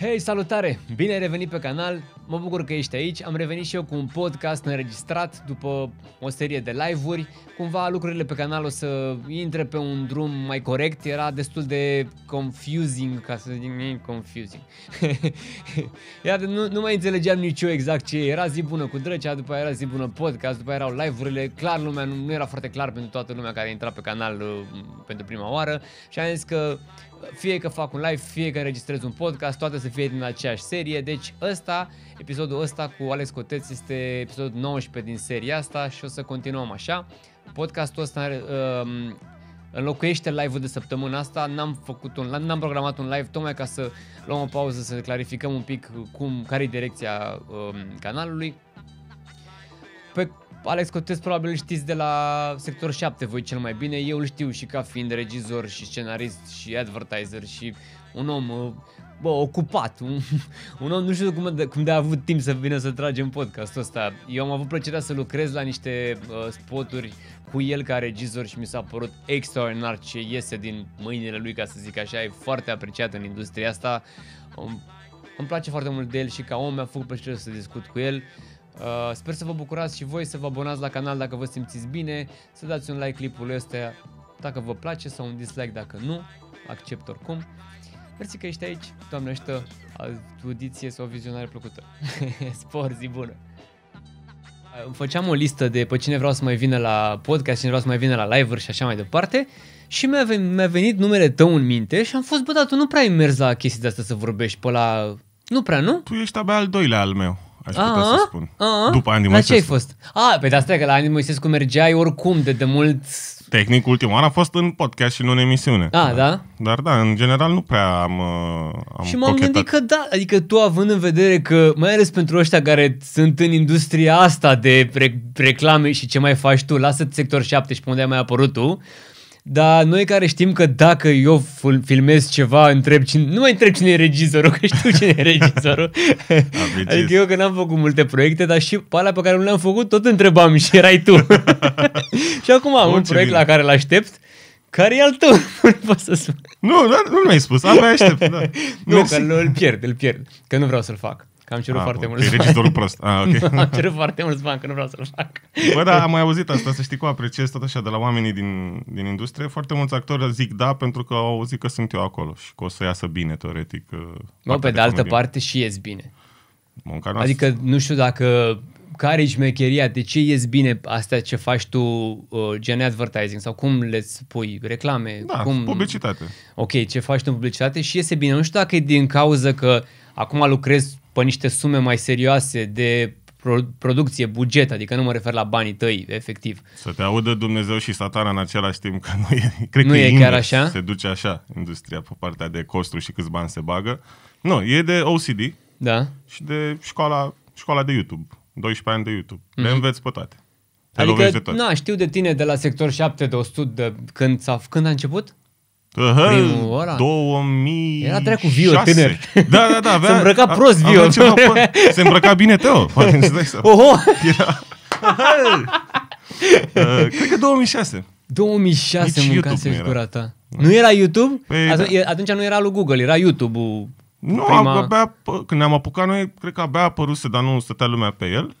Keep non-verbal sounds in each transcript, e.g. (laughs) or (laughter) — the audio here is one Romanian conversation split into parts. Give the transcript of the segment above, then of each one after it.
Hei, salutare! Bine ai revenit pe canal, mă bucur că ești aici. Am revenit și eu cu un podcast înregistrat după o serie de live-uri. Cumva lucrurile pe canal o să intre pe un drum mai corect. Era destul de confusing, ca să zic, e confusing. (laughs) Iată, nu, nu mai înțelegeam nici eu exact ce era zi bună cu drăcea, după aia era zi bună podcast, după aia erau live-urile. Clar, lumea nu, nu era foarte clar pentru toată lumea care intra pe canal uh, pentru prima oară și am zis că fie că fac un live, fie că înregistrez un podcast, toate să fie din aceeași serie. Deci ăsta, episodul ăsta cu Alex Coteț este episodul 19 din seria asta și o să continuăm așa. Podcastul ăsta um, înlocuiește live-ul de săptămâna asta, n-am făcut un, n-am programat un live tocmai ca să luăm o pauză, să clarificăm un pic cum, care e direcția um, canalului. Pe Alex Cotes probabil știți de la sector 7 voi cel mai bine, eu îl știu și ca fiind regizor și scenarist și advertiser și un om uh, bă, ocupat, un, (laughs) un om nu știu cum de, cum de a avut timp să vină să tragem podcastul ăsta. Eu am avut plăcerea să lucrez la niște uh, spoturi cu el ca regizor și mi s-a părut extraordinar ce iese din mâinile lui, ca să zic așa, e foarte apreciat în industria asta. Um, îmi place foarte mult de el și ca om mi-a făcut plăcere să discut cu el. Uh, sper să vă bucurați și voi să vă abonați la canal dacă vă simțiți bine, să dați un like clipul ăsta dacă vă place sau un dislike dacă nu, accept oricum. Mersi că ești aici, doamne ajută, audiție sau vizionare plăcută. (laughs) Spor, zi bună! Uh, îmi făceam o listă de pe cine vreau să mai vină la podcast, cine vreau să mai vină la live-uri și așa mai departe și mi-a venit, mi venit numele tău în minte și am fost, bă, dar tu nu prea ai mers la chestii de asta să vorbești pe la... Nu prea, nu? Tu ești abia al doilea al meu aș putea uh-huh. să ah, ah, spun. Uh-huh. După Andy Moisescu. La ce ai fost? Ah, pe păi de asta că la Andy Moisescu mergeai oricum de, de mult... Tehnic, ultimul an a fost în podcast și nu în emisiune. Ah, da? Dar da, în general nu prea am, uh, am Și m-am cochetat. gândit că da, adică tu având în vedere că, mai ales pentru ăștia care sunt în industria asta de reclame și ce mai faci tu, lasă sector 17 unde ai mai apărut tu, uh, dar noi care știm că dacă eu filmez ceva, întreb cine, nu mai întreb cine e regizorul, (laughs) că știu cine e regizorul. adică eu că n-am făcut multe proiecte, dar și pe alea pe care nu le-am făcut, tot întrebam și erai tu. (laughs) și acum am un proiect bine. la care l-aștept, care e al tău, (laughs) nu pot să spun. Nu, nu, nu mi-ai spus, mai aștept. Da. nu, că îl pierd, îl pierd, că nu vreau să-l fac. Că am cerut ah, foarte mult. E regizorul prost. Ah, okay. (laughs) am cerut foarte mult bani, că nu vreau să-l fac. Bă, da, am mai auzit asta, să știi cum apreciez tot așa de la oamenii din, din industrie. Foarte mulți actori zic da pentru că au auzit că sunt eu acolo și că o să iasă bine, teoretic. Mă, uh, pe de, de altă parte și ies bine. Mânca adică nu știu dacă care e șmecheria, de ce ies bine astea ce faci tu, uh, gen advertising sau cum le spui, reclame, da, cum... publicitate. Ok, ce faci tu în publicitate și iese bine. Nu știu dacă e din cauza că acum lucrez pe niște sume mai serioase de producție, buget, adică nu mă refer la banii tăi, efectiv. Să te audă Dumnezeu și satana în același timp, că nu e, (laughs) cred nu că e, e chiar așa. se duce așa industria pe partea de costuri și câți bani se bagă. Nu, e de OCD da. și de școala, școala de YouTube, 12 ani de YouTube. Mm-hmm. Le mhm. înveți pe toate. Te adică, de toate. na, știu de tine de la sector 7 de 100, de, când, a când a început? Aha, primul ăla. 2000. Era trecut cu viu, tineri. Da, da, da. Avea, se îmbrăca a, prost viu. Se îmbrăca bine tău. (laughs) Poate îți dai să... Oho! Era... (laughs) uh, cred că 2006. 2006 Nici mâncase gura ta. Da. Nu era YouTube? Păi, Atunci, da. atunci nu era lui Google, era YouTube-ul. Nu, prima... abia, când ne-am apucat noi, cred că abia apăruse, dar nu stătea lumea pe el.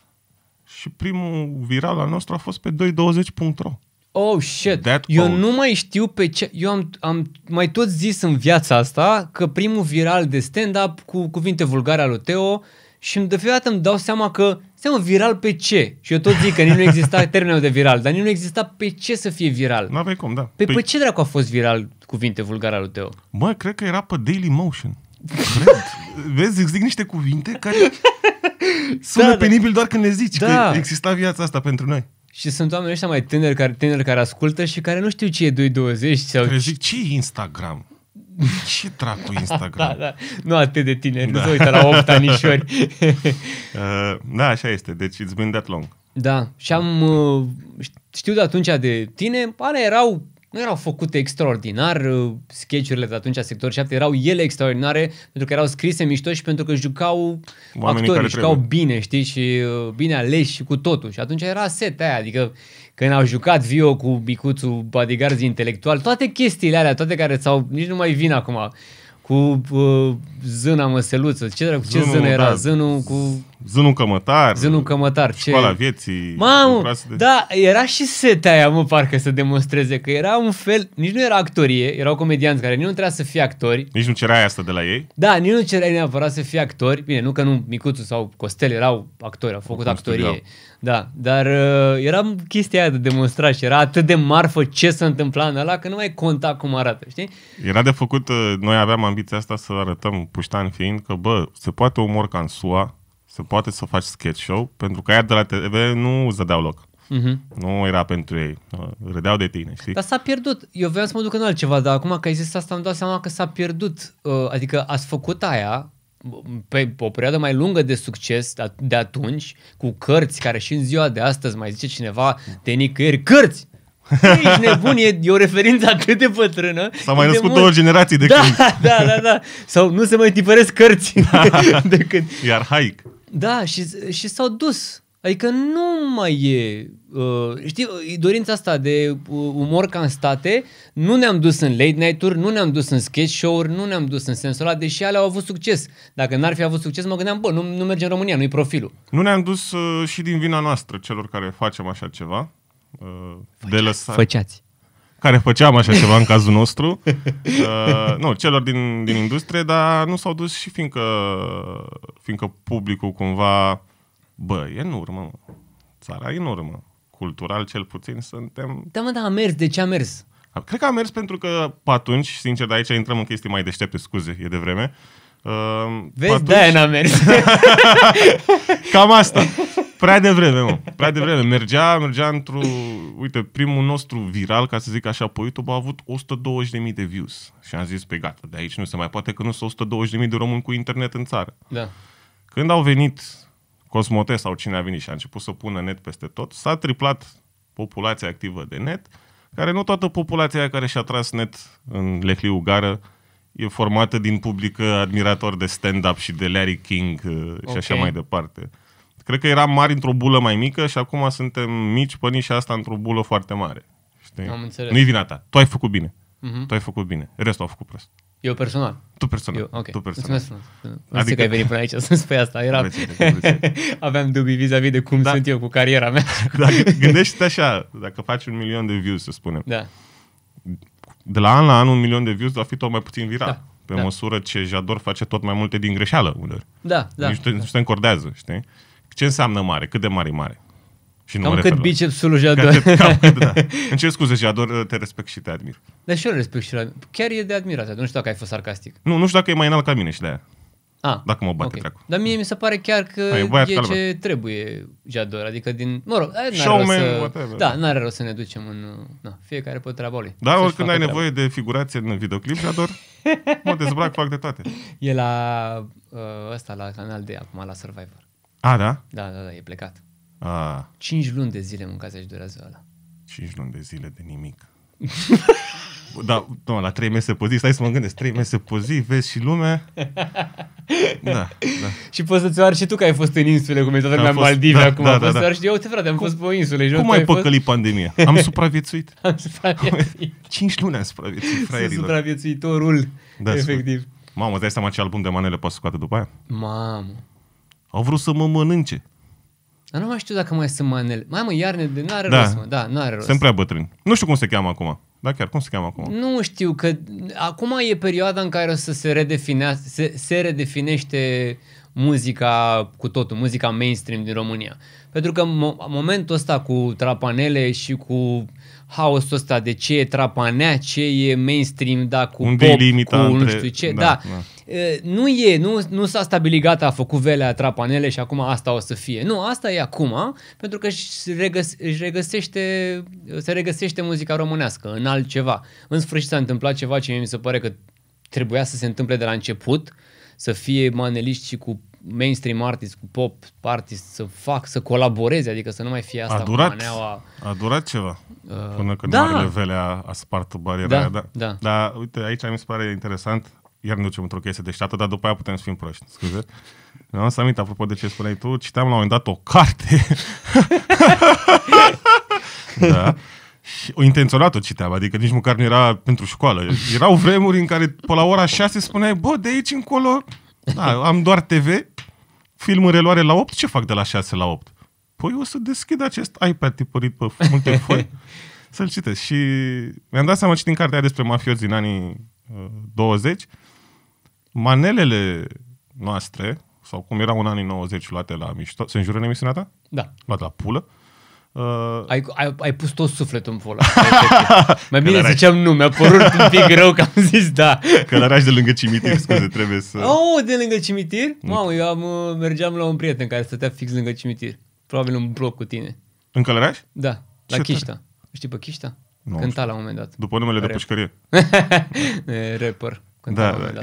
Și primul viral al nostru a fost pe 220.ro. Oh shit, That eu old. nu mai știu pe ce... Eu am, am mai tot zis în viața asta că primul viral de stand-up cu cuvinte vulgare al lui Teo și de fiecare îmi dau seama că seama viral pe ce? Și eu tot zic că nici nu exista (laughs) termenul de viral, dar nici nu exista pe ce să fie viral. Nu aveai cum, da. Pe, pe, pe păi- ce dracu a fost viral cuvinte vulgare al lui Teo? Mă, cred că era pe Daily Motion. (laughs) Vezi, zic niște cuvinte care (laughs) sună da, da, penibil doar când le zici da. că exista viața asta pentru noi. Și sunt oameni ăștia mai tineri care, tineri care ascultă și care nu știu ce e 220 sau... Care zic, ce e Instagram? Ce dracu (laughs) Instagram? da, da. Nu atât de tineri, da. nu se uită la 8 anișori. (laughs) (laughs) uh, da, așa este. Deci it's been that long. Da. Și am... Uh, știu de atunci de tine, alea erau nu erau făcute extraordinar, uh, sketchurile de atunci a sector 7 erau ele extraordinare pentru că erau scrise mișto și pentru că jucau Oamenii actorii, jucau trebuie. bine, știi, și uh, bine aleși și cu totul. Și atunci era set aia, adică când au jucat Vio cu Bicuțul Badigarzi intelectual, toate chestiile alea, toate care s-au, nici nu mai vin acum, cu uh, zâna măseluță, ce, cu ce zână era, da. zânul cu Zânul Cămătar. Zânul Cămătar. Ce... Școala vieții. Mamă, de... da, era și setea aia, mă, parcă să demonstreze că era un fel, nici nu era actorie, erau comedianți care nici nu trebuia să fie actori. Nici nu cerai asta de la ei? Da, nici nu cerai neapărat să fie actori. Bine, nu că nu Micuțu sau Costel erau actori, au făcut actorie. Studiau. Da, dar uh, era chestia aia de demonstrat și era atât de marfă ce se întâmpla în ăla că nu mai conta cum arată, știi? Era de făcut, uh, noi aveam ambiția asta să arătăm, puștan fiind, că bă, se poate umor ca în SUA, să poate să faci sketch show, pentru că aia de la TV nu îți dădeau loc. Mm-hmm. Nu era pentru ei. Uh, râdeau de tine, știi? Dar s-a pierdut. Eu vreau să mă duc în altceva, dar acum că ai zis asta, îmi dau seama că s-a pierdut. Uh, adică ați făcut aia pe o perioadă mai lungă de succes de atunci, cu cărți care și în ziua de astăzi mai zice cineva de nicăieri, cărți! Ești nebun, e, e o referință atât de bătrână. S-au mai născut două generații de da, cărți. Da, da, da. Sau nu se mai tipăresc cărți (laughs) da. când. Iar haic. Da, și, și s-au dus. Adică nu mai e, uh, știi, dorința asta de uh, umor ca în state, nu ne-am dus în late night-uri, nu ne-am dus în sketch show-uri, nu ne-am dus în sensul ăla, deși alea au avut succes. Dacă n-ar fi avut succes, mă gândeam, bă, nu, nu merge în România, nu-i profilul. Nu ne-am dus uh, și din vina noastră, celor care facem așa ceva. Uh, Făcea, de lăsat. Făceați care făceam așa ceva în cazul nostru, (laughs) uh, nu, celor din, din industrie, dar nu s-au dus și fiindcă, fiindcă publicul cumva, bă, e în urmă, mă. țara e în urmă, cultural cel puțin suntem... Da, mă, dar a mers, de ce a mers? Cred că a mers pentru că atunci, sincer, de aici intrăm în chestii mai deștepte, scuze, e de vreme. Uh, Vezi, atunci... de n-a mers. (laughs) Cam asta. Prea devreme, mă. Prea devreme. Mergea, mergea într-o... Uite, primul nostru viral, ca să zic așa, pe YouTube a avut 120.000 de views. Și am zis, pe gata, de aici nu se mai poate că nu sunt 120.000 de români cu internet în țară. Da. Când au venit Cosmote sau cine a venit și a început să pună net peste tot, s-a triplat populația activă de net, care nu toată populația care și-a tras net în Lehliu Gară e formată din public admirator de stand-up și de Larry King okay. Uh, și așa mai departe. Cred că eram mari într-o bulă mai mică și acum suntem mici, până și asta într-o bulă foarte mare. Știi? Am înțeles. Nu-i vina ta. Tu ai făcut bine. Uh-huh. Tu ai făcut bine. Restul a făcut prost. Eu personal. Tu personal. Eu, okay. tu personal. Mulțumesc Nu adică... că ai venit până aici să spui asta. Era... mulțumesc. (laughs) Aveam dubii vis-a-vis de cum da. sunt eu cu cariera mea. (laughs) dacă te așa, dacă faci un milion de views, să spunem. Da. De la an la an, un milion de views va fi tot mai puțin viral. Da. Pe da. măsură ce Jador face tot mai multe din greșeală uneori. Da, da. Nici, da. nici încordează, știi? Ce înseamnă mare? Cât de mare e mare? Și nu cam cât bicepsul lui Jador. Cam, cam cât, da. (laughs) În ce scuze, Jador, te respect și te admir. Dar și eu respect și la... Chiar e de admirat. Nu știu dacă ai fost sarcastic. Nu, nu știu dacă e mai înalt ca mine și de aia. A, ah, dacă mă bate okay. treacu. Dar mie mi se pare chiar că A, e, e ce trebuie Jador, adică din... Mă rog, eh, n-are Showman, să, whatever. Da, n-are rost să ne ducem în... Na, fiecare pe treaba lui. Da, oricând ai nevoie de figurație în videoclip, Jador, mă (laughs) dezbrac, fac de toate. E la uh, ăsta, la canal de acum, la Survivor. A, da? Da, da, da, e plecat. A. Cinci luni de zile mâncați și durează ăla. Cinci luni de zile de nimic. (laughs) da, nu, la trei mese pe zi, stai să mă gândesc, trei mese pe zi, vezi și lume. (laughs) Da, da. și poți să-ți oarci și tu că ai fost în insule, cum e toată lumea Maldive da, acum. Da, da, poți da, Și să eu, uite frate, am cum, fost pe o insule. Cum ai păcălit fost... pandemia? Am (laughs) supraviețuit. am supraviețuit. Cinci luni am supraviețuit, fraierilor. Sunt supraviețuitorul, da, efectiv. Mamă, îți dai seama ce album de manele poți să după aia? Mamă. Au vrut să mă mănânce. Dar nu mai știu dacă mai sunt manele. Mai mă, iarne de n-are da. rost, mă. Da, n-are rost. Sunt prea bătrân. Nu știu cum se cheamă acum. Da, chiar, cum se cheamă acum? Nu știu, că acum e perioada în care o să se redefine, se, se redefinește muzica cu totul, muzica mainstream din România. Pentru că mo- momentul ăsta cu trapanele și cu haosul ăsta de ce e trapanea, ce e mainstream, da, cu Unde pop, cu între... nu știu ce, da. da. da. nu e, nu, nu s-a stabilit, gata, a făcut velea trapanele și acum asta o să fie. Nu, asta e acum, pentru că își, regăs, își regăsește, se regăsește muzica românească în altceva. În sfârșit s-a întâmplat ceva ce mi se pare că trebuia să se întâmple de la început, uh, să fie maneliști și cu mainstream artist, cu pop artist, să fac, să colaboreze, adică să nu mai fie asta a durat, cu maneaua. A durat ceva, uh, până când da. Marile a, a spart bariera da, aia, da. da. Dar uite, aici mi se pare interesant, iar ne ducem într-o chestie deșteaptă, dar după aia putem să fim proști, scuze. Nu am să aminte, apropo de ce spuneai tu, citeam la un moment dat o carte. (laughs) da o intenționat o citeam, adică nici măcar nu era pentru școală. Erau vremuri în care pe la ora 6 spuneai, bă, de aici încolo, da, am doar TV, film în reluare la 8, ce fac de la 6 la 8? Păi o să deschid acest iPad tipărit pe multe (laughs) foi să-l citesc. Și mi-am dat seama din cartea despre mafioți din anii 20, uh, manelele noastre, sau cum erau în anii 90 luate la mișto, se înjură în emisiunea ta? Da. Luate la pulă. Uh, Uh... Ai, ai, ai pus tot sufletul în fola. (laughs) Mai bine Călăraș. ziceam nu, mi-a părut un pic (laughs) rău că am zis da. Călăraș de lângă cimitir, scuze, trebuie să... Oh, de lângă cimitir? Mm. Mamă, eu am, uh, mergeam la un prieten care stătea fix lângă cimitir. Probabil un bloc cu tine. În Călăraș? Da, la Ce Chișta. Știi pe Chișta? Nu, Cânta la un moment dat. După numele Rap. de pușcărie. (laughs) Rapper. Cânta da,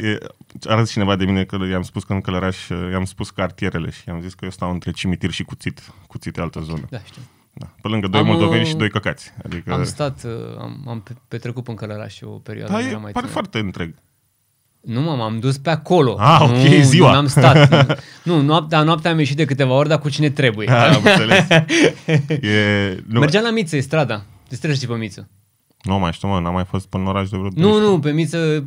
da. E, cineva de mine că i-am spus că în Călăraș, i-am spus cartierele și i-am zis că eu stau între cimitir și cuțit, cuțit e altă zonă. Da, știu. Da. Pe lângă doi am, moldoveni și uh, doi căcați. Adică... Am stat, uh, am, am petrecut în Călăraș o perioadă. Da, mai pare foarte întreg. Nu, mă, m-am dus pe acolo. Ah, nu, ziua. (laughs) Nu, am stat. nu, noaptea, noaptea am ieșit de câteva ori, dar cu cine trebuie. Ah, am înțeles. (laughs) e, nu. Mergeam la Miță, e strada. Te pe Miță. Nu mai știu, mă, n-am mai fost până în oraș de vreo Nu, nu, pe miță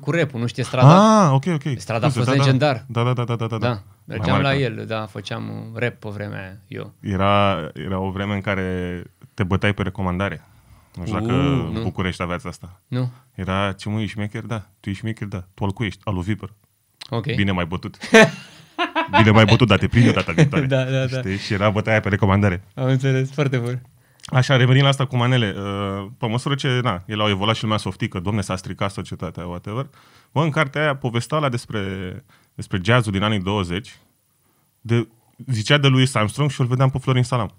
cu repu, nu știe strada? Ah, ok, ok. Strada a fost da, da. legendar. Da, da, da, da, da, da. da. Mergeam la el, da, făceam rep pe vremea eu. Era, era o vreme în care te bătai pe recomandare. Nu știu dacă în București aveați asta. Nu. Era, ce mă, ești mecher, Da. Tu ești mecher, Da. Tu al cui ești? Alu Viper. Ok. Bine mai bătut. (laughs) Bine mai bătut, dar te prinde data (laughs) viitoare. da, da, da. Știi? Și era bătaia pe recomandare. Am înțeles, foarte bun. Așa, revenind la asta cu manele, uh, pe măsură ce na, ele au evoluat și lumea softică, domne, s-a stricat societatea, whatever, mă, în cartea aia povestea la despre, despre jazzul din anii 20, de, zicea de lui Armstrong și îl vedeam pe Florin Salam.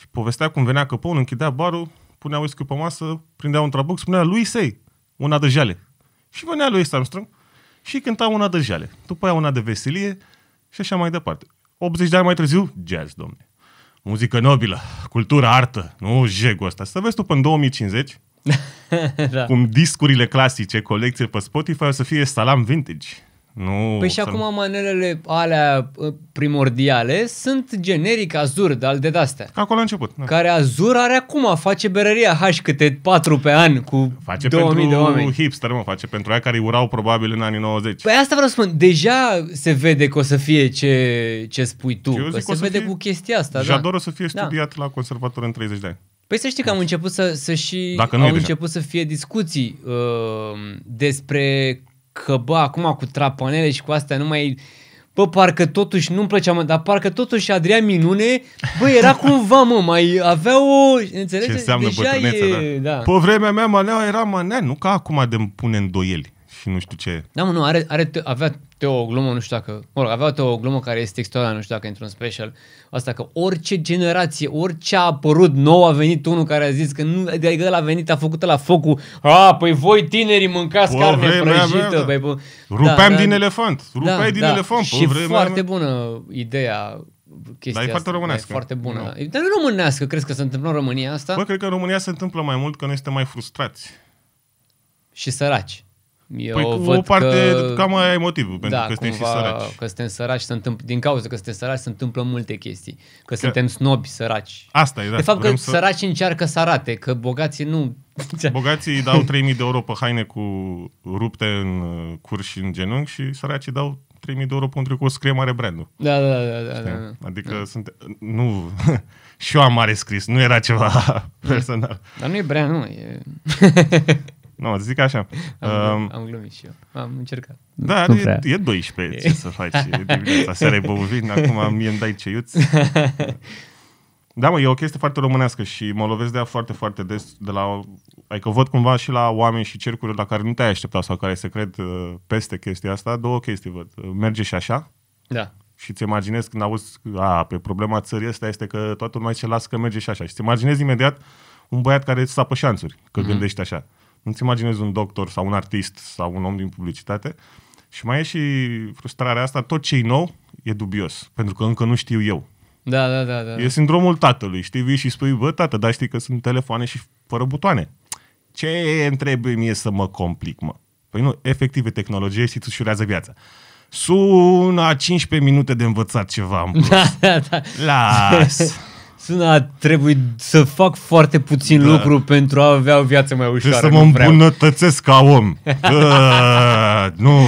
Și povestea cum venea un închidea barul, punea whisky pe masă, prindea un trabuc, spunea lui Sei, una de jale. Și venea lui Armstrong și cânta una de jale, după aia una de veselie și așa mai departe. 80 de ani mai târziu, jazz, domne muzică nobilă, cultură, artă, nu jegul ăsta. Să vezi tu până în 2050 (laughs) da. cum discurile clasice, colecție pe Spotify o să fie salam vintage. Nu, păi și acum manelele alea ă, primordiale sunt generic azur, dar de astea. Acolo a început. Da. Care azur are acum, face berăria H câte 4 pe an cu face 2000 pentru de oameni. hipster, mă, face pentru aia care urau probabil în anii 90. Păi asta vreau să spun, deja se vede că o să fie ce, ce spui tu, că se vede fie... cu chestia asta. Jador da. o să fie da. studiat da. la conservator în 30 de ani. Păi să știi că am deci, început să, să și Dacă nu au început să fie discuții uh, despre că bă, acum cu trapanele și cu astea nu mai... Bă, parcă totuși nu-mi plăcea, mă, dar parcă totuși Adrian Minune, bă, era (laughs) cumva, mă, mai avea o... Înțelegi? Ce înseamnă Deja e... da. da. Pe vremea mea, Manea era Manea, nu ca acum de îmi pune îndoieli și nu știu ce. Da, mă, nu, are, are, avea Teo o glumă, nu știu dacă, mă rog, avea Teo o glumă care este textuală, nu știu dacă într-un special, asta că orice generație, orice a apărut nou, a venit unul care a zis că nu, adică a venit, a făcut la focul, a, păi voi tinerii mâncați carne vrei, prăjită, Vrei, vrei, vrei. Rupeam da, da. din da, elefant, rupeai da, din da. elefant, Și vrei, foarte vrei, bună ideea chestia Dar e foarte da, românească. E foarte bună. No. Dar nu românească, crezi că se întâmplă în România asta? Bă, cred că în România se întâmplă mai mult că noi suntem mai frustrați. Și săraci. Eu păi, văd o parte, că... cam mai ai motivul, pentru da, că suntem și săraci. că suntem săraci, se întâmpl... din cauza că suntem săraci, se întâmplă multe chestii. Că, că... suntem snobi, săraci. Asta e, da. De fapt că să... săraci încearcă să arate, că bogații nu... (laughs) Bogații dau 3000 de euro pe haine cu rupte în uh, cur și în genunchi și săracii dau 3000 de euro pentru că o scrie mare brandul. Da, da, da. da, da, da. Adică da. sunt... Nu... (laughs) și eu am mare scris, nu era ceva (laughs) da. personal. Dar nu e brand, nu. E... Nu, zic așa. Am, um, am glumit și eu. Am încercat. Da, nu e, e 12, ce să faci dimineața. Seara e băut acum mie îmi dai ceiuți. (laughs) Da, mă, e o chestie foarte românească și mă lovesc de ea foarte, foarte des de la... Adică văd cumva și la oameni și cercuri la care nu te-ai aștepta sau care se cred uh, peste chestia asta, două chestii văd. Merge și așa. Da. Și ți imaginezi când auzi, a, pe problema țării asta este că toată lumea se lasă că merge și așa. Și ți imaginezi imediat un băiat care sapă șanțuri, că mm-hmm. gândește așa. Nu-ți imaginezi un doctor sau un artist sau un om din publicitate. Și mai e și frustrarea asta, tot ce e nou e dubios, pentru că încă nu știu eu. Da, da, da, da. E da. sindromul tatălui, știi, vii și spui, bă, tată, dar știi că sunt telefoane și fără butoane. Ce îmi trebuie mie să mă complic, mă? Păi nu, efectiv, tehnologie și îți viața sună 15 minute de învățat ceva în plus. (laughs) Da, da, da. Las a trebuit să fac foarte puțin da. lucru pentru a avea o viață mai ușoară. Trebuie să mă îmbunătățesc ca om. (laughs) nu,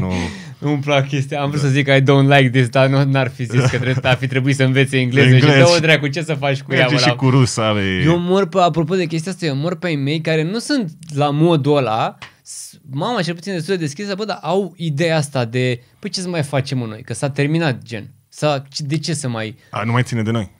nu. (laughs) Nu-mi plac chestia. Am vrut da. să zic I don't like this, dar nu, n-ar fi zis că trebuie ar fi trebuit să învețe engleză. Englez. Și dă-o dracu, ce să faci cu Merge ea? și cu rusa. Eu mor pe, apropo de chestia asta, eu mor pe mei care nu sunt la modul ăla, mama cel puțin destul de deschisă, bă, dar au ideea asta de, păi ce să mai facem noi? Că s-a terminat, gen. S-a, de ce să mai... A, nu mai ține de noi.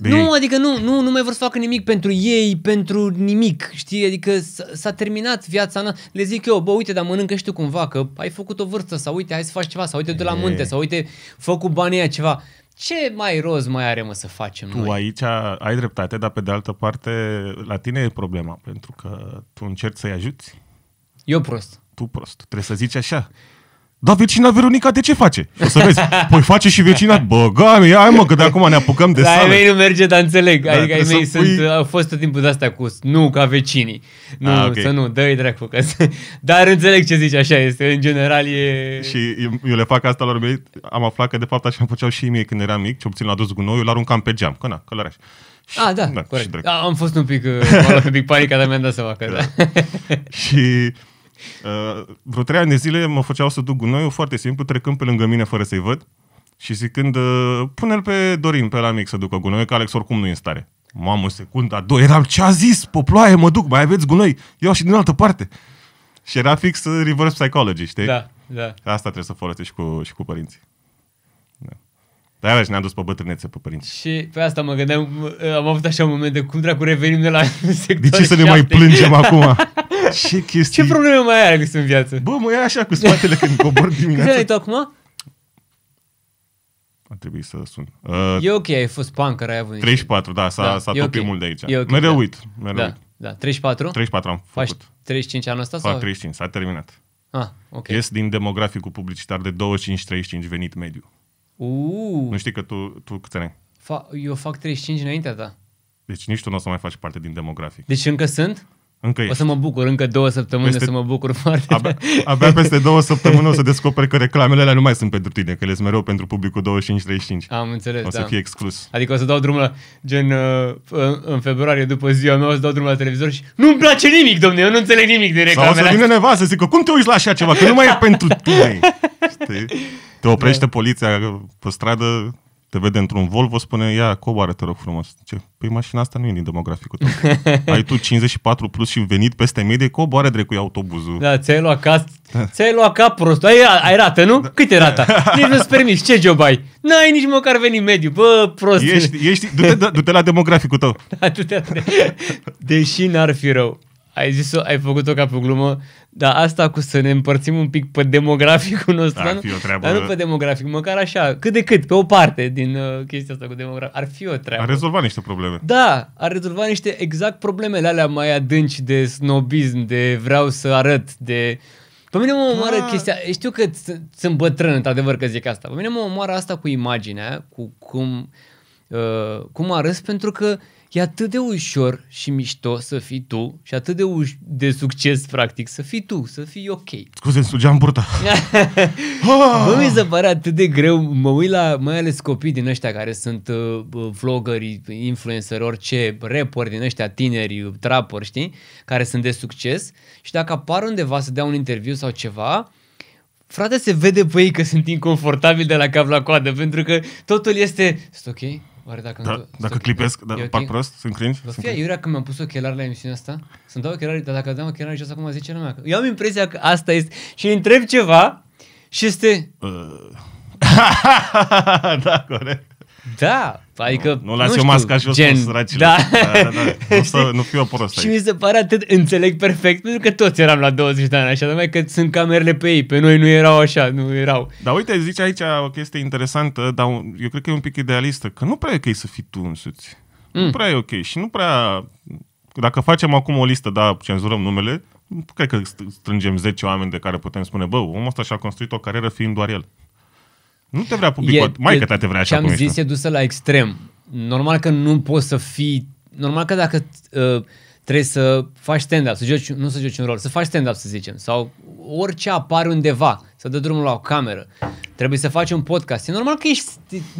Bine. Nu, adică nu, nu, nu mai vor să facă nimic pentru ei, pentru nimic, știi? Adică s-a terminat viața na- Le zic eu, bă, uite, dar mănâncă și tu cumva, că ai făcut o vârstă, sau uite, hai să faci ceva, sau uite, de la munte, sau uite, fă cu banii aia ceva. Ce mai roz mai are, mă, să facem Tu noi? aici ai dreptate, dar pe de altă parte, la tine e problema, pentru că tu încerci să-i ajuți. Eu prost. Tu prost. Trebuie să zici așa. Dar vecina Veronica de ce face? o să vezi. Păi face și vecina. Bă, gami, hai mă, că de acum ne apucăm de da, sală. ai nu merge, dar înțeleg. Da, adică ai mei sunt, au fost tot timpul de-astea cu nu ca vecinii. Nu, A, ah, okay. să nu, dă-i dracu. Că... dar înțeleg ce zici, așa este. În general e... Și eu, eu le fac asta la mei. Am aflat că de fapt așa făceau și mie când eram mic, ce obțin la dus gunoiul, l-aruncam pe geam. Că na, călăraș. A, ah, da, da corect. Și am fost un pic, uh, un pic panică, dar mi-am dat seama că da. da. (laughs) și Uh, vreo trei ani de zile mă făceau să duc gunoiul foarte simplu, trecând pe lângă mine fără să-i văd și zicând, uh, pune-l pe Dorin, pe la mic să ducă gunoiul, că Alex oricum nu e în stare. Mamă, secunda, doi. eram ce a zis, poploaie, mă duc, mai aveți gunoi, Eu și din altă parte. Și era fix uh, reverse psychology, știi? Da, da. Asta trebuie să folosești și cu, și cu părinții. Da. Dar și ne-a dus pe bătrânețe pe părinți. Și pe asta mă gândeam, am avut așa de cum dracu revenim de la sectorul De ce să ne mai plângem acum? (laughs) (laughs) Ce chestii? Ce probleme mai are Alex în viață? Bă, mă ia așa cu spatele când cobor (laughs) dimineața. Câte ai tu acum? A trebuit să sun. Uh, e ok, ai fost punker, ai avut 34, da, s-a, da, s-a topit okay. mult de aici. okay, mereu da. uit, mereu da, uit. Da, 34? 34 am făcut. Faci 35 anul ăsta? Fac sau? 35, s-a terminat. Ah, ok. Ies din demograficul publicitar de 25-35 venit mediu. Uuu. Nu știi că tu, tu câți ani Fa- eu fac 35 înaintea ta. Deci nici tu nu o să mai faci parte din demografic. Deci încă sunt? Încă ești. O să mă bucur, încă două săptămâni peste... să mă bucur foarte abia, abia peste (laughs) două săptămâni o să descoperi că reclamele alea nu mai sunt pentru tine, că le mereu pentru publicul 25-35. Am înțeles, O să da. fie exclus. Adică o să dau drumul la, gen, uh, în februarie, după ziua mea, o să dau drumul la televizor și nu-mi place nimic, domne, eu nu înțeleg nimic de reclamele Sau o să vină neva să zică, cum te uiți la așa ceva, că nu mai e (laughs) pentru tine. Știi? Te oprește da. poliția pe stradă, te vede într-un Volvo, spune, ia, coboară, te rog frumos. Ce? Păi mașina asta nu e din demograficul tău. (laughs) Ai tu 54 plus și venit peste medie, coboară cu autobuzul. Da, ți-ai luat ca, da. ți-ai luat cap prost. Ai, ai rată, nu? Da. e rata? (laughs) nici nu-ți permis. ce job ai? N-ai nici măcar venit mediu, bă, prost. Ești, ești, du-te, du-te la demograficul tău. (laughs) Da, du-te la de... Deși n-ar fi rău. Ai zis-o, ai făcut-o ca pe glumă, dar asta cu să ne împărțim un pic pe demograficul nostru, ar fi o treabă... dar nu pe demografic, măcar așa, cât de cât, pe o parte din uh, chestia asta cu demografic, ar fi o treabă. Ar rezolva niște probleme. Da, ar rezolva niște exact problemele alea mai adânci de snobism, de vreau să arăt, de... Pe mine mă omoară da. chestia, știu că sunt bătrân, într-adevăr că zic asta, pe mine mă omoară asta cu imaginea, cu cum, uh, cum arăs, pentru că uh, E atât de ușor și mișto să fii tu și atât de, uș- de succes, practic, să fii tu, să fii ok. Scuze, sugeam burta. (laughs) Bă, ah! mi se pare atât de greu, mă uit la mai ales copii din ăștia care sunt uh, uh vloggeri, influenceri, orice, rapper din ăștia tineri, uh, trapper, știi, care sunt de succes și dacă apar undeva să dea un interviu sau ceva, frate, se vede pe ei că sunt inconfortabil de la cap la coadă, pentru că totul este, sunt ok, Oare dacă... Da, dacă clipesc, da, okay? fac prost, sunt cringe? Vă fie iurea când mi-am pus ochelari la emisiunea asta, Sunt dau ochelari, dar dacă dau ochelari jos acum zice lumea. Eu am impresia că asta este... Și întreb ceva și este... Uh. (laughs) da, corect. Da, adică... Nu, nu las eu masca o gen, săracile. Da. da, da, da. Nu, să, nu fiu prost Și mi se pare atât înțeleg perfect, pentru că toți eram la 20 de ani așa, numai că sunt camerele pe ei, pe noi nu erau așa, nu erau. Dar uite, zici aici o chestie interesantă, dar eu cred că e un pic idealistă, că nu prea e ok să fii tu însuți. Mm. Nu prea e ok și nu prea... Dacă facem acum o listă, da, cenzurăm numele, cred că strângem 10 oameni de care putem spune, bă, omul ăsta și-a construit o carieră fiind doar el. Nu te vrea publicul, mai că te, te vrea așa Ce am zis e dusă la extrem. Normal că nu poți să fii, normal că dacă uh, trebuie să faci stand-up, să joci, nu să joci un rol, să faci stand-up să zicem, sau orice apare undeva, să dă drumul la o cameră, trebuie să faci un podcast. E normal că ești,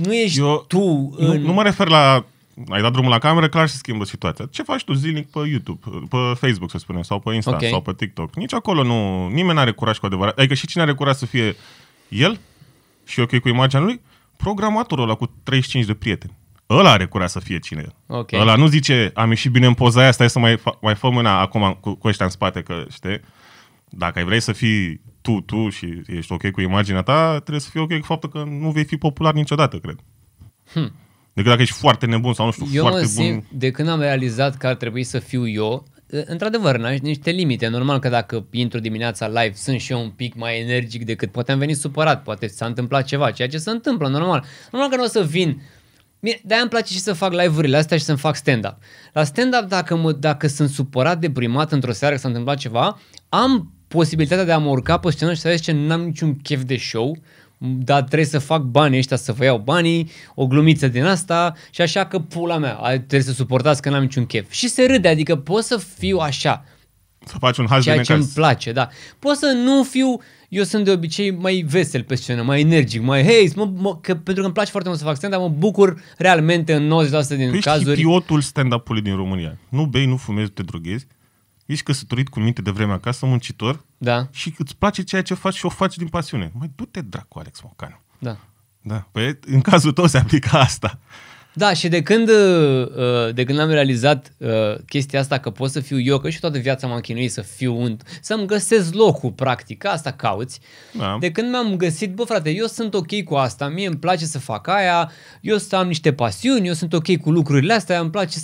nu ești Eu tu. Nu, în... nu mă refer la ai dat drumul la cameră, clar se schimbă situația. Ce faci tu zilnic pe YouTube, pe Facebook, să spunem, sau pe Insta, okay. sau pe TikTok? Nici acolo nu, nimeni nu are curaj cu adevărat. Adică și cine are curaj să fie el, și ok cu imaginea lui, programatorul ăla cu 35 de prieteni. Ăla are curaj să fie cine Okay. Ăla nu zice, am ieșit bine în poza aia, stai să mai, fa- mai fă mâna acum cu, cu ăștia în spate, că știi, dacă ai vrei să fii tu, tu și ești ok cu imaginea ta, trebuie să fii ok cu faptul că nu vei fi popular niciodată, cred. Hmm. Decât dacă ești foarte nebun sau nu știu, eu foarte mă simt, bun. De când am realizat că ar trebui să fiu eu, într-adevăr, n niște limite. Normal că dacă intru dimineața live, sunt și eu un pic mai energic decât poate am venit supărat, poate s-a întâmplat ceva, ceea ce se întâmplă, normal. Normal că nu o să vin de-aia îmi place și să fac live-urile astea și să-mi fac stand-up. La stand-up, dacă, mă, dacă sunt supărat, deprimat într-o seară că s-a întâmplat ceva, am posibilitatea de a mă urca pe scenă și să zic că n-am niciun chef de show, dar trebuie să fac banii ăștia să vă iau banii, o glumiță din asta și așa că pula mea, trebuie să suportați că n-am niciun chef. Și se râde, adică pot să fiu așa. Să faci un haz Ceea ce îmi place, da. Pot să nu fiu, eu sunt de obicei mai vesel pe scenă, mai energic, mai hei, mă, mă, că, pentru că îmi place foarte mult să fac stand up mă bucur realmente în 90% din Ești cazuri. idiotul stand-up-ului din România. Nu bei, nu fumezi, nu te droghezi, ești căsătorit cu minte de vreme acasă, muncitor, da. Și îți place ceea ce faci și o faci din pasiune. Mai du-te dracu, Alex Mocanu. Da. Da. Păi în cazul tău se aplică asta. Da, și de când, uh, uh, de când am realizat uh, chestia asta că pot să fiu eu, că și toată viața m-am chinuit să fiu un... să-mi găsesc locul, practic, asta cauți. Da. De când mi-am găsit, bă frate, eu sunt ok cu asta, mie îmi place să fac aia, eu să am niște pasiuni, eu sunt ok cu lucrurile astea, îmi place...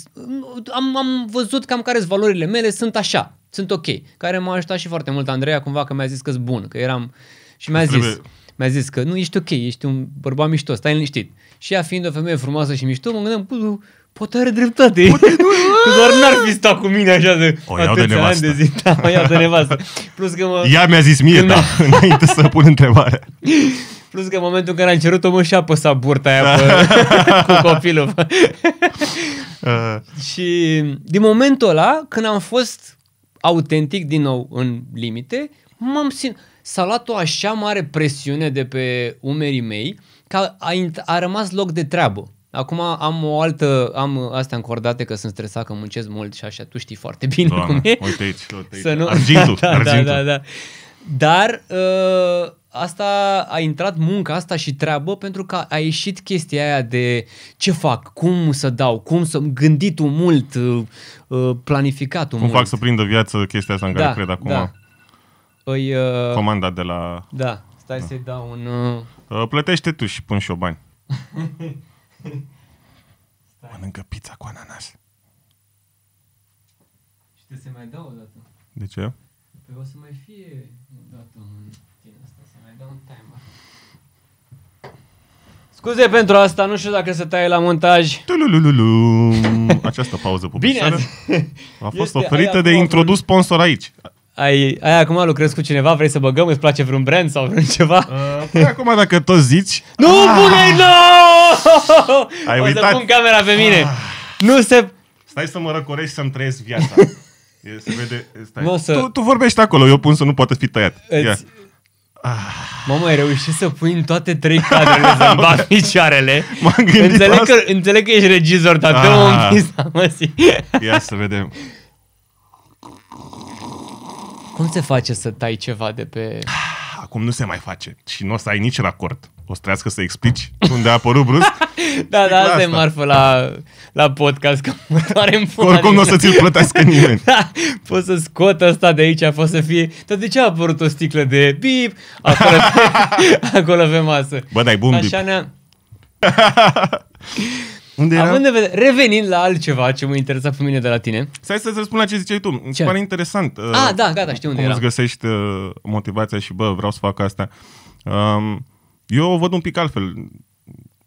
Am, am văzut cam care sunt valorile mele, sunt așa, sunt ok. Care m-a ajutat și foarte mult Andreea, cumva că mi-a zis că sunt bun, că eram... Și mi-a zis... Trebuie mi-a zis că nu, ești ok, ești un bărbat mișto, stai liniștit. Și ea fiind o femeie frumoasă și mișto, mă gândeam, putu, poate are dreptate. Poate, (laughs) că doar n-ar fi stat cu mine așa de o iau de nevastă. de zi. Da, o iau de nevastă. Plus că mă... Ea mi-a zis mie, da, (laughs) înainte să pun întrebarea. Plus că în momentul în care am cerut-o, mă, și-a păsat burta aia pe, (laughs) cu copilul. uh. și din momentul ăla, când am fost autentic din nou în limite, m-am simțit s-a luat o așa mare presiune de pe umerii mei că a, a rămas loc de treabă. Acum am o altă, am astea încordate că sunt stresat că muncesc mult și așa, tu știi foarte bine Doamne, cum e. Uite aici, uite aici. Să nu... argintul, (laughs) da, da, da, argintul. Da, da, da. Dar uh, asta a intrat munca asta și treabă pentru că a ieșit chestia aia de ce fac, cum să dau, cum să gândit mult, ă, ă, planificat mult. Cum fac să prindă viață chestia asta în da, cred acum. Da. Păi, Uh... Comanda de la... Da, stai da. să-i dau un... Uh... Uh, plătește tu și pun și o bani. (laughs) stai. Mănâncă pizza cu ananas. Și trebuie să mai dau o dată. De ce? Păi o să mai fie o dată în tine asta, să mai dau un timer. Scuze pentru asta, nu știu dacă se taie la montaj. Această pauză publicitară (laughs) a fost oferită de Introdus Sponsor aici ai, ai acum lucrezi cu cineva, vrei să băgăm, îți place vreun brand sau vreun ceva? (laughs) Uh, păi acum dacă tot zici... Nu, ah! pune no! Ai o uitat? să pun camera pe mine. Ah! Nu se... Stai să mă răcorești să-mi trăiesc viața. (laughs) e, se vede... Stai. Nu, să... tu, tu vorbești acolo, eu pun să nu poată fi tăiat. Ia. Ah. Mamă, ai reușit să pui în toate trei cadrele să (laughs) picioarele. M-am gândit înțeleg, că, înțeleg că ești regizor, dar ah. dă-mă Ia să vedem. Cum se face să tai ceva de pe... Ah, acum nu se mai face și nu o să ai nici racord. O să trească să explici unde a apărut brusc. (laughs) da, da, asta e marfă la, la podcast, că mă doare în Oricum nu o să ți-l plătească (laughs) nimeni. da, poți să scot asta de aici, fost să fie... Dar de ce a apărut o sticlă de bip acolo (laughs) acolo pe masă? Bă, dai bun Așa bip. ne unde era? Având de vedere, revenind la altceva ce mă interesa pe mine de la tine. Stai să-ți răspund la ce ziceai tu. Îmi pare interesant. Ah, uh, da, gata, știu unde cum era. îți găsești uh, motivația și, bă, vreau să fac asta. Uh, eu o văd un pic altfel.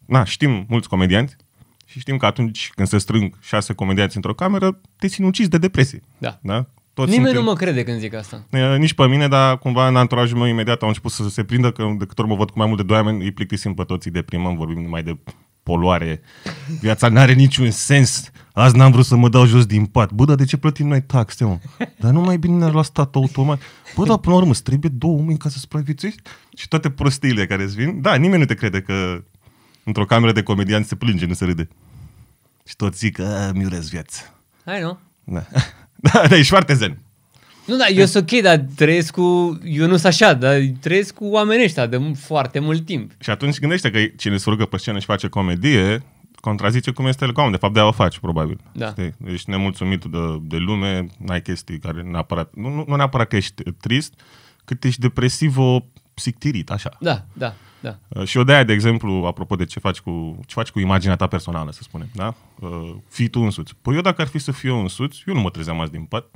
Na, știm mulți comedianți și știm că atunci când se strâng șase comedianți într-o cameră, te sinucis de depresie. Da. da? Toți Nimeni suntem... nu mă crede când zic asta. E, nici pe mine, dar cumva în anturajul meu imediat au început să se prindă că de câte ori mă văd cu mai mult de doi oameni, îi plictisim pe toți, deprimăm, vorbim numai de poluare. Viața nu are niciun sens. Azi n-am vrut să mă dau jos din pat. Bă, dar de ce plătim noi taxe, mă? Dar nu mai bine ne-ar lua stat automat. Bă, dar până la urmă, trebuie două oameni ca să supraviețuiești? Și toate prostiile care îți vin. Da, nimeni nu te crede că într-o cameră de comedian se plânge, nu se râde. Și toți zic că mi urez viață. Hai, nu? Da. (laughs) da, da, ești foarte zen. Nu, da, eu (laughs) sunt ok, dar trăiesc cu... Eu nu sunt așa, dar trăiesc cu oamenii ăștia de foarte mult timp. Și atunci gândește că cine rugă pe scenă și face comedie, contrazice cum este telecom. De fapt, de-aia o faci, probabil. Da. Știi? Ești nemulțumit de, de lume, n-ai chestii care neapărat... Nu, nu, nu neapărat că ești trist, cât ești depresiv o psictirit, așa. Da, da. Da. Uh, și eu de aia, de exemplu, apropo de ce faci cu, ce faci cu imaginea ta personală, să spunem, da? Uh, fii tu însuți. Păi eu dacă ar fi să fiu eu însuți, eu nu mă trezeam azi din pat.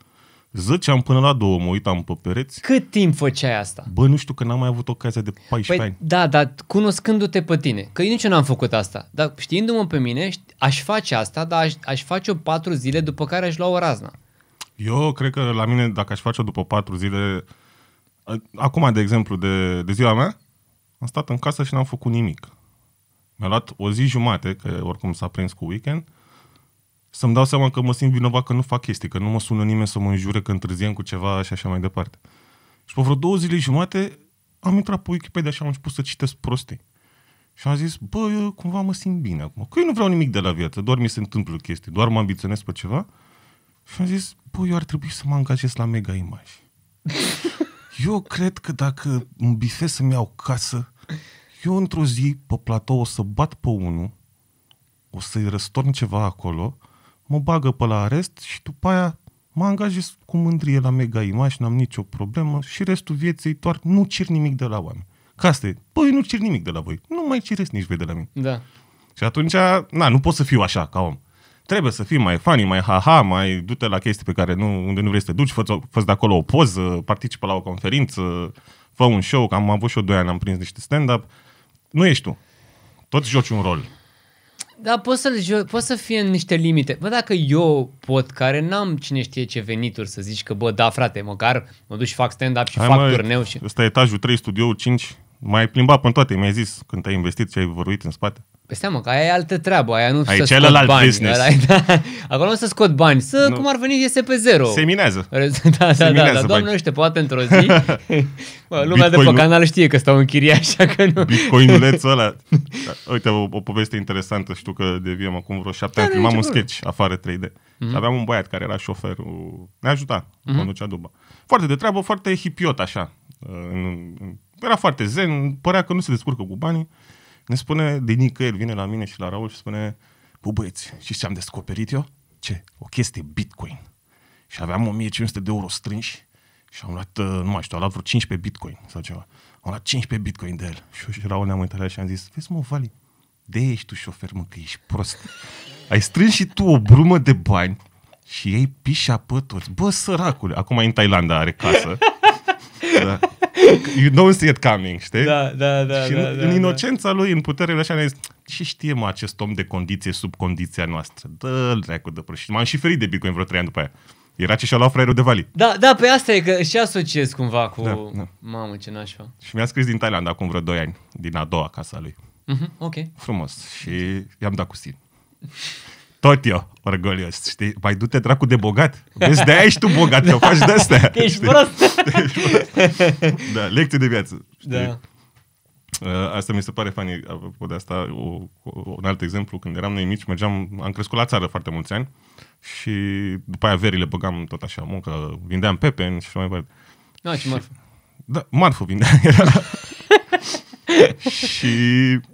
Zăceam până la două, mă uitam pe pereți. Cât timp făceai asta? Bă, nu știu că n-am mai avut ocazia de 14 păi, ani. Da, dar cunoscându-te pe tine, că eu nici eu n-am făcut asta, dar știindu-mă pe mine, aș face asta, dar aș, aș face-o patru zile după care aș lua o razna. Eu cred că la mine, dacă aș face-o după patru zile, acum, de exemplu, de, de ziua mea, am stat în casă și n-am făcut nimic. Mi-a luat o zi jumate, că oricum s-a prins cu weekend, să-mi dau seama că mă simt vinovat că nu fac chestii, că nu mă sună nimeni să mă înjure că întârziem cu ceva și așa mai departe. Și pe vreo două zile jumate am intrat pe Wikipedia și am început să citesc prostii. Și am zis, bă, eu cumva mă simt bine acum. Că eu nu vreau nimic de la viață, doar mi se întâmplă chestii, doar mă ambiționez pe ceva. Și am zis, bă, eu ar trebui să mă angajez la Mega Image. (laughs) eu cred că dacă îmi bifez să-mi iau casă, eu într-o zi pe platou o să bat pe unul, o să-i răstorn ceva acolo mă bagă pe la arest și după aia mă angajez cu mândrie la Mega imagine, n-am nicio problemă și restul vieții doar nu cer nimic de la oameni. Ca asta e. Păi nu cer nimic de la voi. Nu mai cereți nici voi de la mine. Da. Și atunci, na, nu pot să fiu așa ca om. Trebuie să fii mai funny, mai haha, mai du-te la chestii pe care nu, unde nu vrei să te duci, fă, fă de acolo o poză, participă la o conferință, fă un show, că am avut și eu doi ani, am prins niște stand-up. Nu ești tu. Tot joci un rol. Da, poți să, poți să fie în niște limite. Bă, dacă eu pot, care n-am cine știe ce venituri, să zici că, bă, da, frate, măcar mă duc și fac stand-up și Hai, fac mă, turneu și... Ăsta e etajul 3, studioul 5, mai plimbat pe toate, mi-ai zis când ai investit și ai vorbit în spate. Păi seama că aia e altă treabă, aia nu ai să scot bani. Business. Ăla, da, acolo nu să scot bani, să, nu. cum ar veni, iese pe zero. Se minează. (laughs) Da, da, Se da, da, da. doamne, știu, poate într-o zi. (laughs) Bă, lumea de pe canal știe că stau în chirie, așa că nu. Bitcoinulețul ăla. Da, uite, o, o poveste interesantă, știu că deviem acum vreo șapte da, ani, filmam un sketch afară 3D. Mm-hmm. Și aveam un băiat care era șofer, ne ajuta, mm-hmm. conducea duba. Foarte de treabă, foarte hipiot așa, în, în era foarte zen, părea că nu se descurcă cu banii. Ne spune de nicăieri, vine la mine și la Raul și spune, bă băieți, și ce am descoperit eu? Ce? O chestie Bitcoin. Și aveam 1500 de euro strânși și am luat, uh, nu mai știu, am luat vreo 15 Bitcoin sau ceva. Am luat 15 Bitcoin de el. Și eu și Raul ne-am uitat și am zis, vezi mă, Vali, de ești tu șofer, mă, că ești prost. Ai strâns și tu o brumă de bani și ei pișa pe toți. Bă, săracule, acum e în Thailanda, are casă. (laughs) da. (laughs) You don't see it coming, știi? Da, da, da. Și da, în, da, în da. inocența da. lui, în puterile așa, ne ce știe mă acest om de condiție sub condiția noastră? Dă-l dracu de prășit. M-am și ferit de Bitcoin vreo trei ani după aia. Era ce și-a luat fraierul de vali. Da, da, pe asta e că și asociez cumva cu... Da, da. Mamă, ce nașa. Și mi-a scris din Thailand acum vreo doi ani, din a doua casa lui. Mm-hmm, ok. Frumos. Și i-am dat cu sin tot eu orgolios, știi? Mai du-te dracu de bogat. Vezi, de-aia ești tu bogat, că faci de-astea. (laughs) Că ești știi? (laughs) prost. da, lecții de viață. Știi? Da. Uh, asta mi se pare fani. apropo de asta, o, o, un alt exemplu, când eram noi mici, mergeam, am crescut la țară foarte mulți ani și după aia verile băgam tot așa muncă, vindeam pepeni și mai departe. Da, și marfă. Da, marfă vindeam, (laughs) era și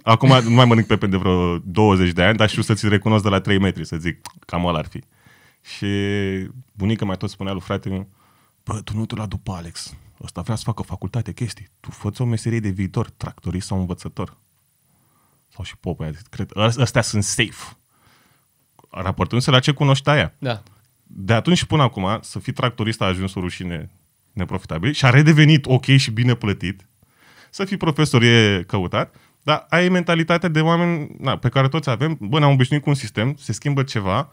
acum nu mai mănânc pepeni de vreo 20 de ani, dar știu să-ți recunosc de la 3 metri, să zic, cam ăla ar fi. Și bunica mai tot spunea lui frate meu, bă, tu nu te la după Alex, ăsta vrea să facă facultate, chestii. Tu fă o meserie de viitor, tractorist sau învățător. Sau și popa zis, cred, ăstea sunt safe. Raportându-se la ce cunoști aia. Da. De atunci și până acum, să fii tractorist a ajuns o rușine neprofitabil și a redevenit ok și bine plătit să fii profesor e căutat, dar ai mentalitatea de oameni na, pe care toți avem, bă, ne-am obișnuit cu un sistem, se schimbă ceva,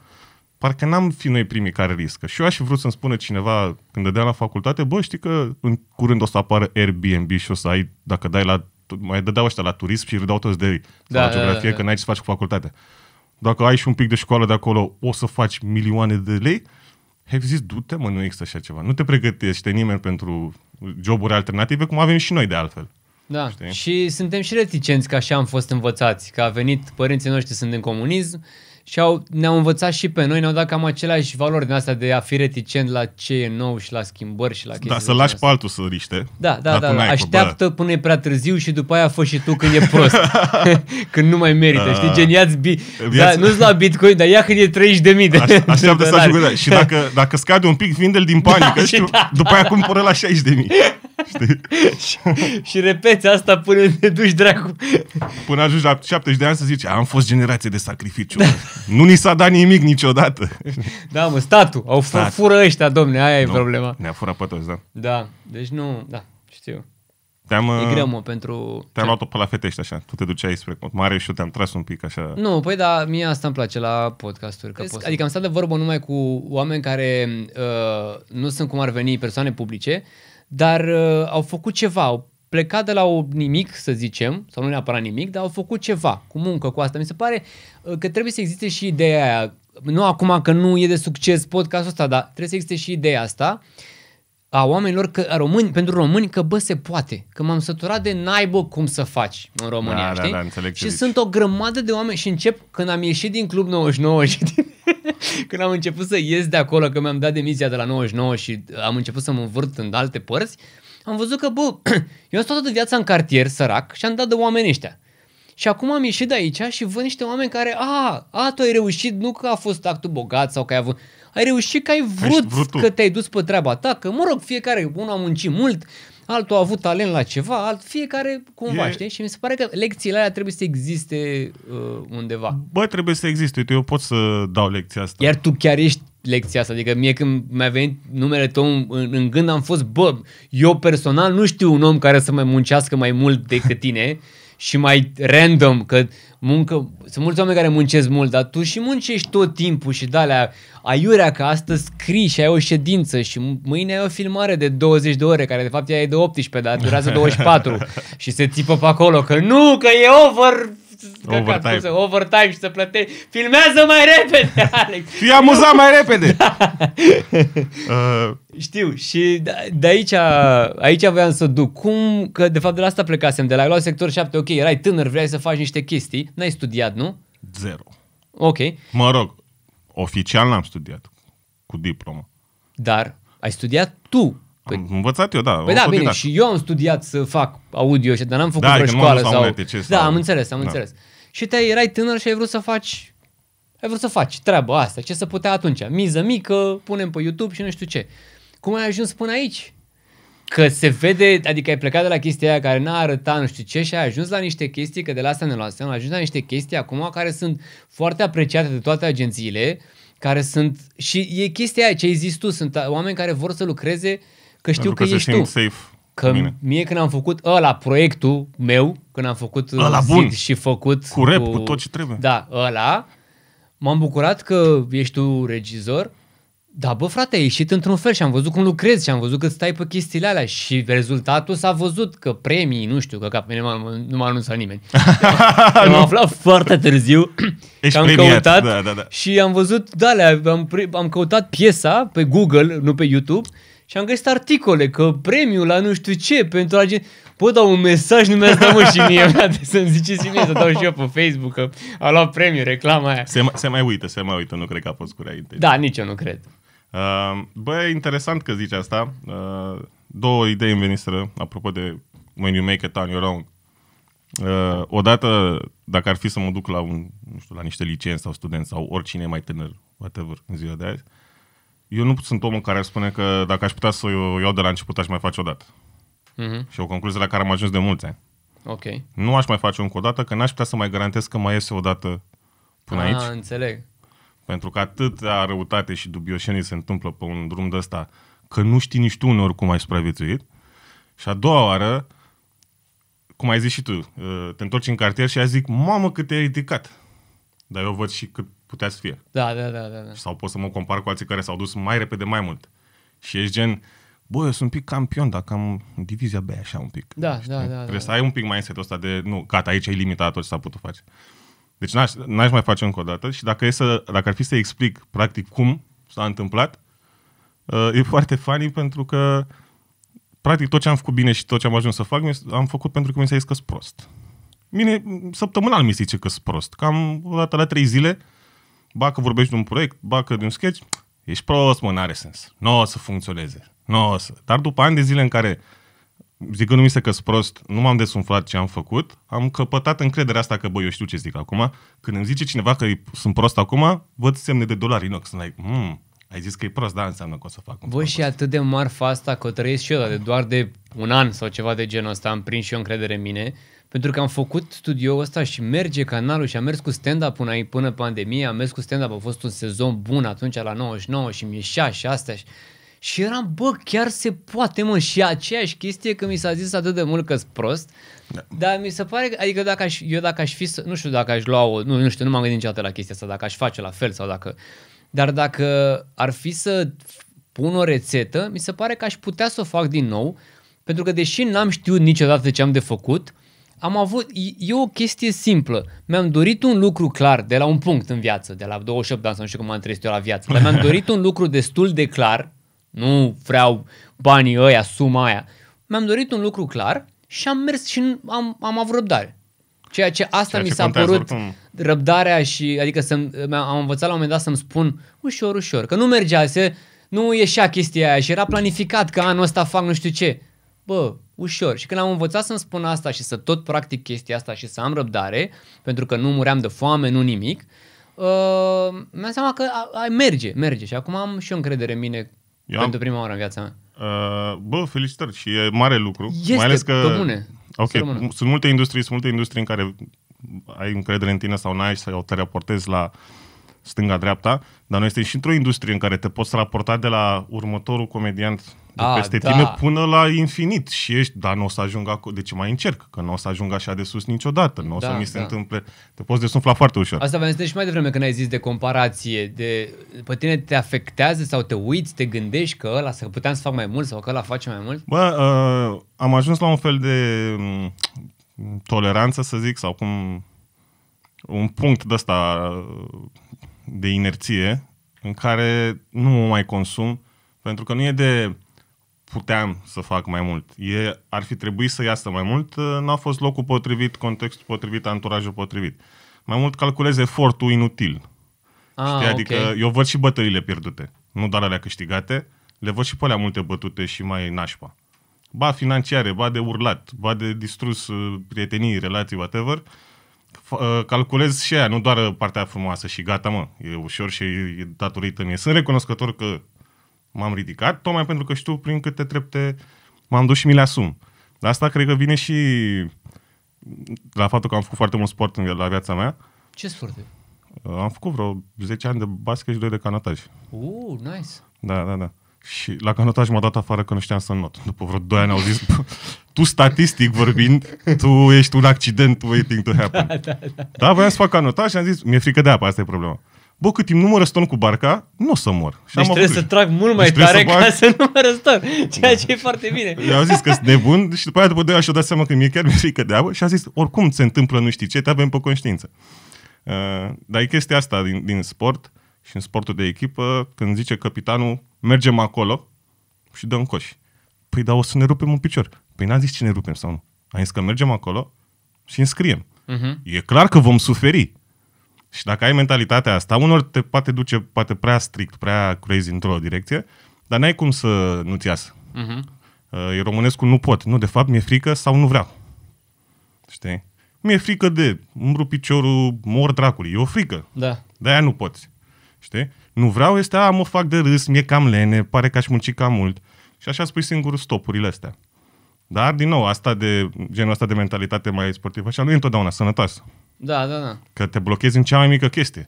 parcă n-am fi noi primii care riscă. Și eu aș fi vrut să-mi spună cineva când dădeam la facultate, bă, știi că în curând o să apară Airbnb și o să ai, dacă dai la, mai dădeau ăștia la turism și râdeau toți de ei, da, la da, da, geografie, da, da, că n-ai ce să faci cu facultatea. Dacă ai și un pic de școală de acolo, o să faci milioane de lei. Ai zis, du-te mă, nu există așa ceva. Nu te pregătește nimeni pentru joburi alternative, cum avem și noi de altfel. Da, știi? și suntem și reticenți că așa am fost învățați, că a venit părinții noștri sunt în comunism, și au, ne-au învățat și pe noi, ne-au dat cam aceleași valori din asta de a fi reticent la ce e nou și la schimbări și la da, chestii. Da, să lași pe altul să riște. Da, da, da. da. Așteaptă bă. până e prea târziu și după aia fă și tu când e prost. (laughs) când nu mai merită, da. știi? Ah. Gen, ia-ți bi- da, nu-ți la Bitcoin, dar ia când e 30 de mii de Aș, (laughs) Așteaptă să ajungă. Și dacă, dacă scade un pic, vinde l din da, panică, da, știu, da, după aia cumpără la 60 de mii. Știi? (laughs) și, și repeți asta până te duci dracu. Până ajungi la 70 de ani să zici, am fost generație de sacrificiu. Da. Nu ni s-a dat nimic niciodată. (laughs) Da, mă, statul. Au Stat. fură ăștia, domne, aia nu, e problema. Ne-a furat pe toți, da. Da, deci nu, da, știu. Te-am, e uh, greu, mă, pentru... Te-am luat-o pe la fetești, așa. Tu te duceai spre mare și eu te-am tras un pic, așa. Nu, păi, da, mie asta îmi place la podcasturi. Că poți... Adică am stat de vorbă numai cu oameni care uh, nu sunt, cum ar veni, persoane publice, dar uh, au făcut ceva, au plecat de la o nimic, să zicem, sau nu neapărat nimic, dar au făcut ceva cu muncă, cu asta. Mi se pare uh, că trebuie să existe și ideea aia. Nu acum că nu e de succes podcastul ăsta, dar trebuie să existe și ideea asta a oamenilor, că, a români, pentru români, că bă, se poate. Că m-am săturat de naibă cum să faci în România, da, da știi? Da, da, înțeleg și sunt o grămadă de oameni și încep, când am ieșit din Club 99 și din... (laughs) când am început să ies de acolo, că mi-am dat demisia de la 99 și am început să mă învârt în alte părți, uh, am văzut că, bă, (clears throat) eu am stat toată viața în cartier, sărac, și am dat de oameni ăștia. Și acum am ieșit de aici și văd niște oameni care, a, a, tu ai reușit, nu că a fost actul bogat sau că ai avut... Ai reușit că ai vrut, vrut că te-ai dus pe treaba ta, că, mă rog, fiecare, unul a muncit mult, altul a avut talent la ceva, alt, fiecare cumva, e... știi? Și mi se pare că lecțiile alea trebuie să existe uh, undeva. Bă, trebuie să existe. Uite, eu pot să dau lecția asta. Iar tu chiar ești lecția asta. Adică mie când mi-a venit numele tău în, în gând am fost, bă, eu personal nu știu un om care să mai muncească mai mult decât tine (laughs) și mai random, că muncă, sunt mulți oameni care muncesc mult, dar tu și muncești tot timpul și alea aiurea că astăzi scrii și ai o ședință și mâine ai o filmare de 20 de ore, care de fapt ea e de 18, dar durează 24 (laughs) și se țipă pe acolo că nu, că e over overtime. Să, overtime și să plătești. Filmează mai repede, (laughs) Alex! Fii amuzat mai repede! (laughs) Da. (laughs) uh. Știu, și da, de aici, aici voiam să duc. Cum, că de fapt de la asta plecasem, de la luat sector 7, ok, erai tânăr, vrei să faci niște chestii, n-ai studiat, nu? Zero. Ok. Mă rog, oficial n-am studiat cu diplomă. Dar ai studiat tu Păi- am învățat eu, da. Păi da, bine, și eu am studiat să fac audio, și dar n-am făcut da, vreo școală. Sau... sau... da, am înțeles, am da. înțeles. Și te erai tânăr și ai vrut să faci ai vrut să faci treaba asta, ce să putea atunci. Miză mică, punem pe YouTube și nu știu ce. Cum ai ajuns până aici? Că se vede, adică ai plecat de la chestia aia care n-a arătat nu știu ce și ai ajuns la niște chestii, că de la asta ne luasem, ai ajuns la niște chestii acum care sunt foarte apreciate de toate agențiile, care sunt, și e chestia aia ce ai zis tu, sunt oameni care vor să lucreze uh, că știu că, că ești tu. Safe că mine. mie când am făcut ăla proiectul meu, când am făcut ăla uh, bun. și făcut cu rap, cu, cu tot ce trebuie. Da, ăla m-am bucurat că ești tu regizor. Da, bă, frate, ai ieșit într-un fel și am văzut cum lucrezi și am văzut că stai pe chestiile alea și rezultatul s-a văzut că premii, nu știu, că ca pe mine nu m-a anunțat nimeni. (laughs) am aflat foarte târziu Ești că am premiat. căutat da, da, da. și am văzut, da, am, am căutat piesa pe Google, nu pe YouTube și am găsit articole că premiul la nu știu ce pentru gen... Pot da un mesaj numele dat mă, și mie, frate, să-mi ziceți și mie, să dau și eu pe Facebook că a luat premiul, reclama aia. Se, se mai uită, se mai uită, nu cred că a fost cu rea Da, nici eu nu cred. Uh, bă, interesant că zici asta. Uh, două idei îmi veniseră, apropo de When You Make It On Your Own. Uh, odată, dacă ar fi să mă duc la, un, nu știu, la niște licenți sau studenți sau oricine mai tânăr, whatever, în ziua de azi, uh, eu nu sunt omul care ar spune că dacă aș putea să o iau de la început, aș mai face o dată. Uh-huh. Și o concluzie la care am ajuns de mulți ani. Ok. Nu aș mai face încă o dată, că n-aș putea să mai garantez că mai iese o dată până ah, aici. înțeleg. Pentru că atâta răutate și dubioșenii se întâmplă pe un drum de ăsta, că nu știi nici tu uneori cum ai supraviețuit. Și a doua oară, cum ai zis și tu, uh, te întorci în cartier și ai zic, mamă cât te-ai ridicat. Dar eu văd și cât putea să fie. Da, da, da, da, da. Sau pot să mă compar cu alții care s-au dus mai repede mai mult. Și ești gen, bă, eu sunt un pic campion, dacă am divizia B așa un pic. Da, da știi? da, da. Trebuie da, să ai un pic mai ul ăsta de, nu, gata, aici e limitat tot ce s-a putut face. Deci n-aș, n-aș mai face încă o dată și dacă, e să, dacă ar fi să explic practic cum s-a întâmplat, uh, e foarte funny pentru că practic tot ce am făcut bine și tot ce am ajuns să fac, am făcut pentru că mi s-a zis că prost. Mine, săptămânal mi se zice că sunt prost. Cam o dată la trei zile uh, ba că vorbești de un proiect, ba că de un sketch, ești prost, mă, n-are sens. Nu o să funcționeze. Nu o să. Dar după ani de zile în care, zicându-mi se că sunt prost, nu m-am desumflat ce am făcut, am căpătat încrederea asta că, băi, eu știu ce zic acum. Când îmi zice cineva că sunt prost acum, văd semne de dolari în ochi. Sunt like, mm, ai zis că e prost, da, înseamnă că o să fac Voi și atât de marfa asta că o trăiesc și eu, de doar de un an sau ceva de genul ăsta, am prins și eu încredere în mine pentru că am făcut studioul ăsta și merge canalul și am mers cu stand-up până, până pandemie, am mers cu stand-up, a fost un sezon bun atunci la 99 și mi ieșea și astea și... Și eram, bă, chiar se poate, mă, și aceeași chestie că mi s-a zis atât de mult că sunt prost, da. dar mi se pare că, adică dacă aș, eu dacă aș fi, nu știu dacă aș lua o, nu, nu știu, nu m-am gândit niciodată la chestia asta, dacă aș face la fel sau dacă, dar dacă ar fi să pun o rețetă, mi se pare că aș putea să o fac din nou, pentru că deși n-am știut niciodată ce am de făcut, am avut, e o chestie simplă. Mi-am dorit un lucru clar de la un punct în viață, de la 28 de ani sau nu știu cum am trăit eu la viață, dar mi-am dorit un lucru destul de clar, nu vreau banii ăia, suma aia. Mi-am dorit un lucru clar și am mers și am, am avut răbdare. Ceea ce asta Ceea mi s-a părut oricum. răbdarea și, adică să am învățat la un moment dat să-mi spun ușor, ușor, că nu mergea, se, nu ieșea chestia aia și era planificat că anul ăsta fac nu știu ce. Bă, ușor. Și când am învățat să-mi spun asta și să tot practic chestia asta și să am răbdare, pentru că nu muream de foame, nu nimic, uh, mi-am seama că a, a, merge, merge. Și acum am și eu încredere în mine eu pentru am... prima oară în viața mea. Uh, bă, felicitări și e mare lucru. Este, mai ales că... bune. Ok, sunt multe industrie, sunt multe industrie în care ai încredere în tine sau n-ai sau te raportezi la stânga-dreapta, dar noi suntem și într-o industrie în care te poți raporta de la următorul comediant a, ah, peste da. tine până la infinit și ești, dar nu o să ajung acolo, deci mai încerc, că nu o să ajung așa de sus niciodată, nu o da, să mi se da. întâmple, te poți desumfla foarte ușor. Asta v-am zis și mai devreme când ai zis de comparație, de pe tine te afectează sau te uiți, te gândești că ăla, să puteam să fac mai mult sau că ăla face mai mult? Bă, uh, am ajuns la un fel de mm, toleranță, să zic, sau cum un punct de ăsta uh, de inerție în care nu mă mai consum, pentru că nu e de puteam să fac mai mult. E, ar fi trebuit să iasă mai mult, uh, n-a fost locul potrivit, contextul potrivit, anturajul potrivit. Mai mult calculez efortul inutil. A, ah, Știi? Adică okay. eu văd și bătăile pierdute, nu doar alea câștigate, le văd și pe alea multe bătute și mai nașpa. Ba financiare, ba de urlat, ba de distrus uh, prietenii, relații, whatever. Uh, calculez și aia, nu doar partea frumoasă și gata, mă, e ușor și e datorită mie. Sunt recunoscător că m-am ridicat, tocmai pentru că știu prin câte trepte m-am dus și mi le asum. Dar asta cred că vine și la faptul că am făcut foarte mult sport în, la viața mea. Ce sport? Uh, am făcut vreo 10 ani de basket și 2 de canotaj. uh, nice! Da, da, da. Și la canotaj m-a dat afară că nu știam să not. După vreo 2 ani au zis, tu statistic vorbind, tu ești un accident waiting to happen. (laughs) Da, da, da. da voiam să fac canotaj și am zis, mi-e frică de apă, asta e problema bă, cât timp nu mă răstorn cu barca, nu o să mor. Și deci am trebuie să trag mult mai deci tare să bag... ca să nu mă răstorn, da. ceea ce e foarte bine. (laughs) I-am zis că sunt nebun și după aia după doi ani și-o dat seama că mi-e chiar mi-e frică de apă și a zis, oricum se întâmplă nu știi ce, te avem pe conștiință. Uh, dar e chestia asta din, din sport și în sportul de echipă, când zice capitanul, mergem acolo și dăm coș. Păi da, o să ne rupem un picior. Păi n-a zis cine rupem sau nu. A zis că mergem acolo și înscriem. Uh-huh. E clar că vom suferi, și dacă ai mentalitatea asta, unor te poate duce poate prea strict, prea crazy într-o direcție, dar n-ai cum să nu-ți iasă. Uh-huh. Mhm. E românescul nu pot. Nu, de fapt, mi-e frică sau nu vreau. Știi? Mi-e frică de umbru piciorul, mor dracului. E o frică. Da. De-aia nu poți. Știi? Nu vreau este, a, mă fac de râs, mi-e cam lene, pare că aș munci cam mult. Și așa spui singur stopurile astea. Dar, din nou, asta de, genul ăsta de mentalitate mai sportivă, așa nu e întotdeauna sănătoasă. Da, da, da. Că te blochezi în cea mai mică chestie.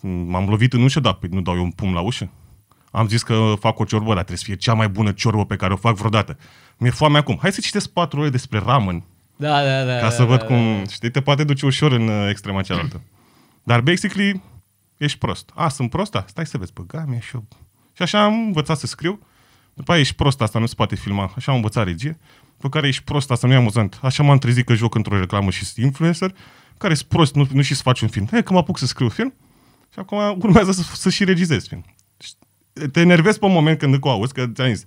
M-am lovit în ușă, dar păi, nu dau eu un pumn la ușă. Am zis că fac o ciorbă, dar trebuie să fie cea mai bună ciorbă pe care o fac vreodată. Mi-e foame acum. Hai să citesc patru ore despre ramen. Da, da, da. Ca da, să da, văd da, cum, da. știi, te poate duce ușor în uh, extrema cealaltă. Dar, basically, ești prost. A, sunt prost? Da, stai să vezi, băga mi și eu. Și așa am învățat să scriu. După aia ești prost, asta nu se poate filma. Așa am învățat regie. După care ești prost, asta nu e amuzant. Așa m-am trezit că joc într-o reclamă și sunt influencer care sunt prost, nu, nu și să faci un film. Hai că mă apuc să scriu film și acum urmează să, să și regizez film. te enervezi pe moment când o auzi, că ți-am zis,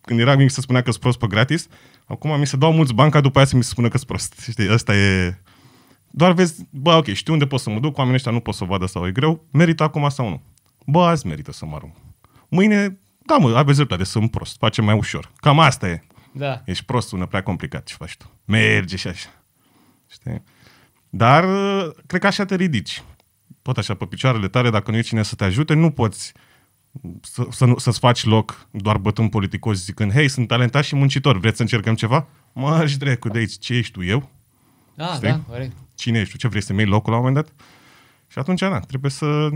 când era mic să spunea că sunt prost pe gratis, acum mi se dau mulți bani ca după aia să mi se spună că sunt prost. (laughs) Știi, asta e... Doar vezi, bă, ok, știu unde pot să mă duc, oamenii ăștia nu pot să o vadă sau e greu, merită acum sau nu. Bă, azi merită să mă arunc. Mâine, da mă, aveți dreptate, sunt prost, facem mai ușor. Cam asta e. Da. Ești prost, sună prea complicat ce faci tu. Merge și așa. Știi? Dar uh, cred că așa te ridici. Tot așa, pe picioarele tale, dacă nu e cine să te ajute, nu poți să, să, să-ți faci loc doar bătând politicos zicând, hei, sunt talentat și muncitor, vreți să încercăm ceva? Mă, și cu de aici, ce ești tu, eu? Da, ah, Stai? da, corect. Cine ești tu, ce vrei să-mi iei locul la un moment dat? Și atunci, da, trebuie să...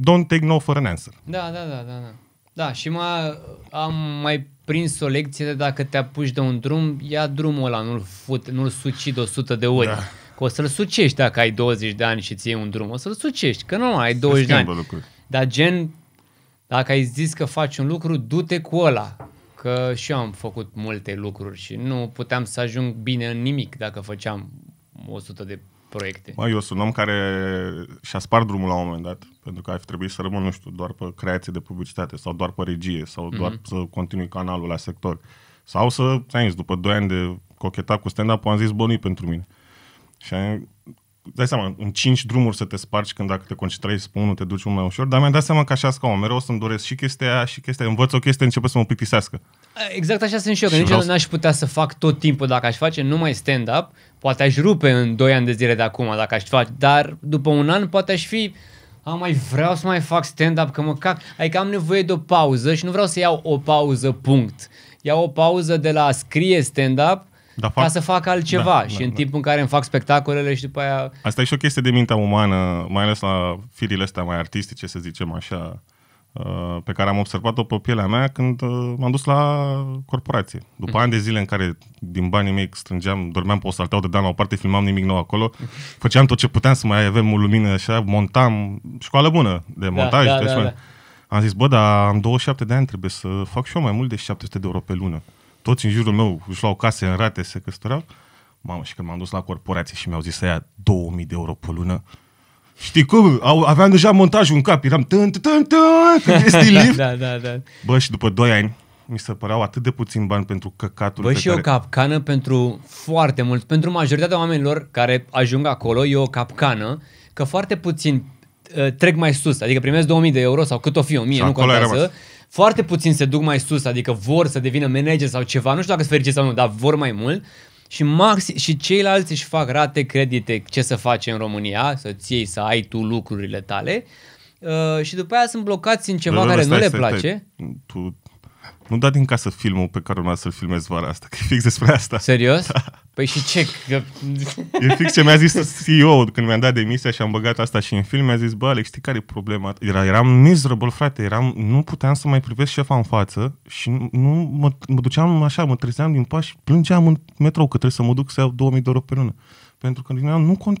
Don't take no for an answer. Da, da, da, da, da. Da, și m-a, am mai prins o lecție de dacă te apuci de un drum, ia drumul ăla, nu-l, fut, nu-l sucid 100 de ori. Da că o să-l sucești dacă ai 20 de ani și ții un drum, o să-l sucești, că nu ai 20 de ani. Lucruri. Dar gen, dacă ai zis că faci un lucru, du-te cu ăla. Că și eu am făcut multe lucruri și nu puteam să ajung bine în nimic dacă făceam 100 de proiecte. Bă, eu sunt un om care și-a spart drumul la un moment dat, pentru că ar fi trebuit să rămân, nu știu, doar pe creație de publicitate sau doar pe regie sau mm-hmm. doar să continui canalul la sector. Sau să, ai după 2 ani de cocheta cu stand-up, am zis, bă, nu pentru mine. Și dai seama, în cinci drumuri să te spargi când dacă te concentrezi pe unul, te duci unul mai ușor, dar mi-am dat seama că așa ca mereu o să-mi doresc și chestia aia, și chestia aia. Învăț o chestie, începe să mă plictisească. Exact așa sunt și eu, că nici vreau... n-aș putea să fac tot timpul dacă aș face numai stand-up, poate aș rupe în doi ani de zile de acum dacă aș face, dar după un an poate aș fi am mai vreau să mai fac stand-up, că mă cac, adică am nevoie de o pauză și nu vreau să iau o pauză, punct. Iau o pauză de la scrie stand-up da, fac... ca să fac altceva. Da, și da, în da. timpul în care îmi fac spectacolele și după aia... Asta e și o chestie de mintea umană, mai ales la firile astea mai artistice, să zicem așa, uh, pe care am observat-o pe pielea mea când uh, m-am dus la corporație. După mm ani de zile în care din banii mei strângeam, dormeam pe o salteau de dan la o parte, filmam nimic nou acolo, (laughs) făceam tot ce puteam să mai avem o lumină așa, montam, școală bună de da, montaj. Da, da, de da, da. Am zis, bă, dar am 27 de ani, trebuie să fac și eu mai mult de 700 de euro pe lună toți în jurul meu își luau case în rate, se căsătoreau. Mamă, și când m-am dus la corporație și mi-au zis să ia 2000 de euro pe lună, Știi cum? Au, aveam deja montajul în cap, eram tân, tân, tân, (laughs) lift. da, da, da. Bă, și după 2 ani mi se păreau atât de puțin bani pentru căcatul Bă, pe și care... o capcană pentru foarte mult, pentru majoritatea oamenilor care ajung acolo, e o capcană, că foarte puțin uh, trec mai sus, adică primesc 2000 de euro sau cât o fi, 1000, și nu contează, foarte puțin se duc mai sus, adică vor să devină manager sau ceva, nu știu dacă sunt fericiți sau nu, dar vor mai mult. Și, maxi, și ceilalți își fac rate, credite, ce să face în România, să-ți iei, să ai tu lucrurile tale. Uh, și după aia sunt blocați în ceva care nu le place. tu nu da din casă filmul pe care urmează să-l filmezi vara asta, că e fix despre asta. Serios? Da. Păi și ce? Că... E fix ce mi-a zis ceo când mi-am dat demisia și am băgat asta și în film, mi-a zis, bă, Alex, știi care e problema? Era, eram miserable, frate, eram, nu puteam să mai privesc șefa în față și nu mă, mă duceam așa, mă trezeam din pași, plângeam în metrou că trebuie să mă duc să iau 2000 de euro pe lună. Pentru că nu,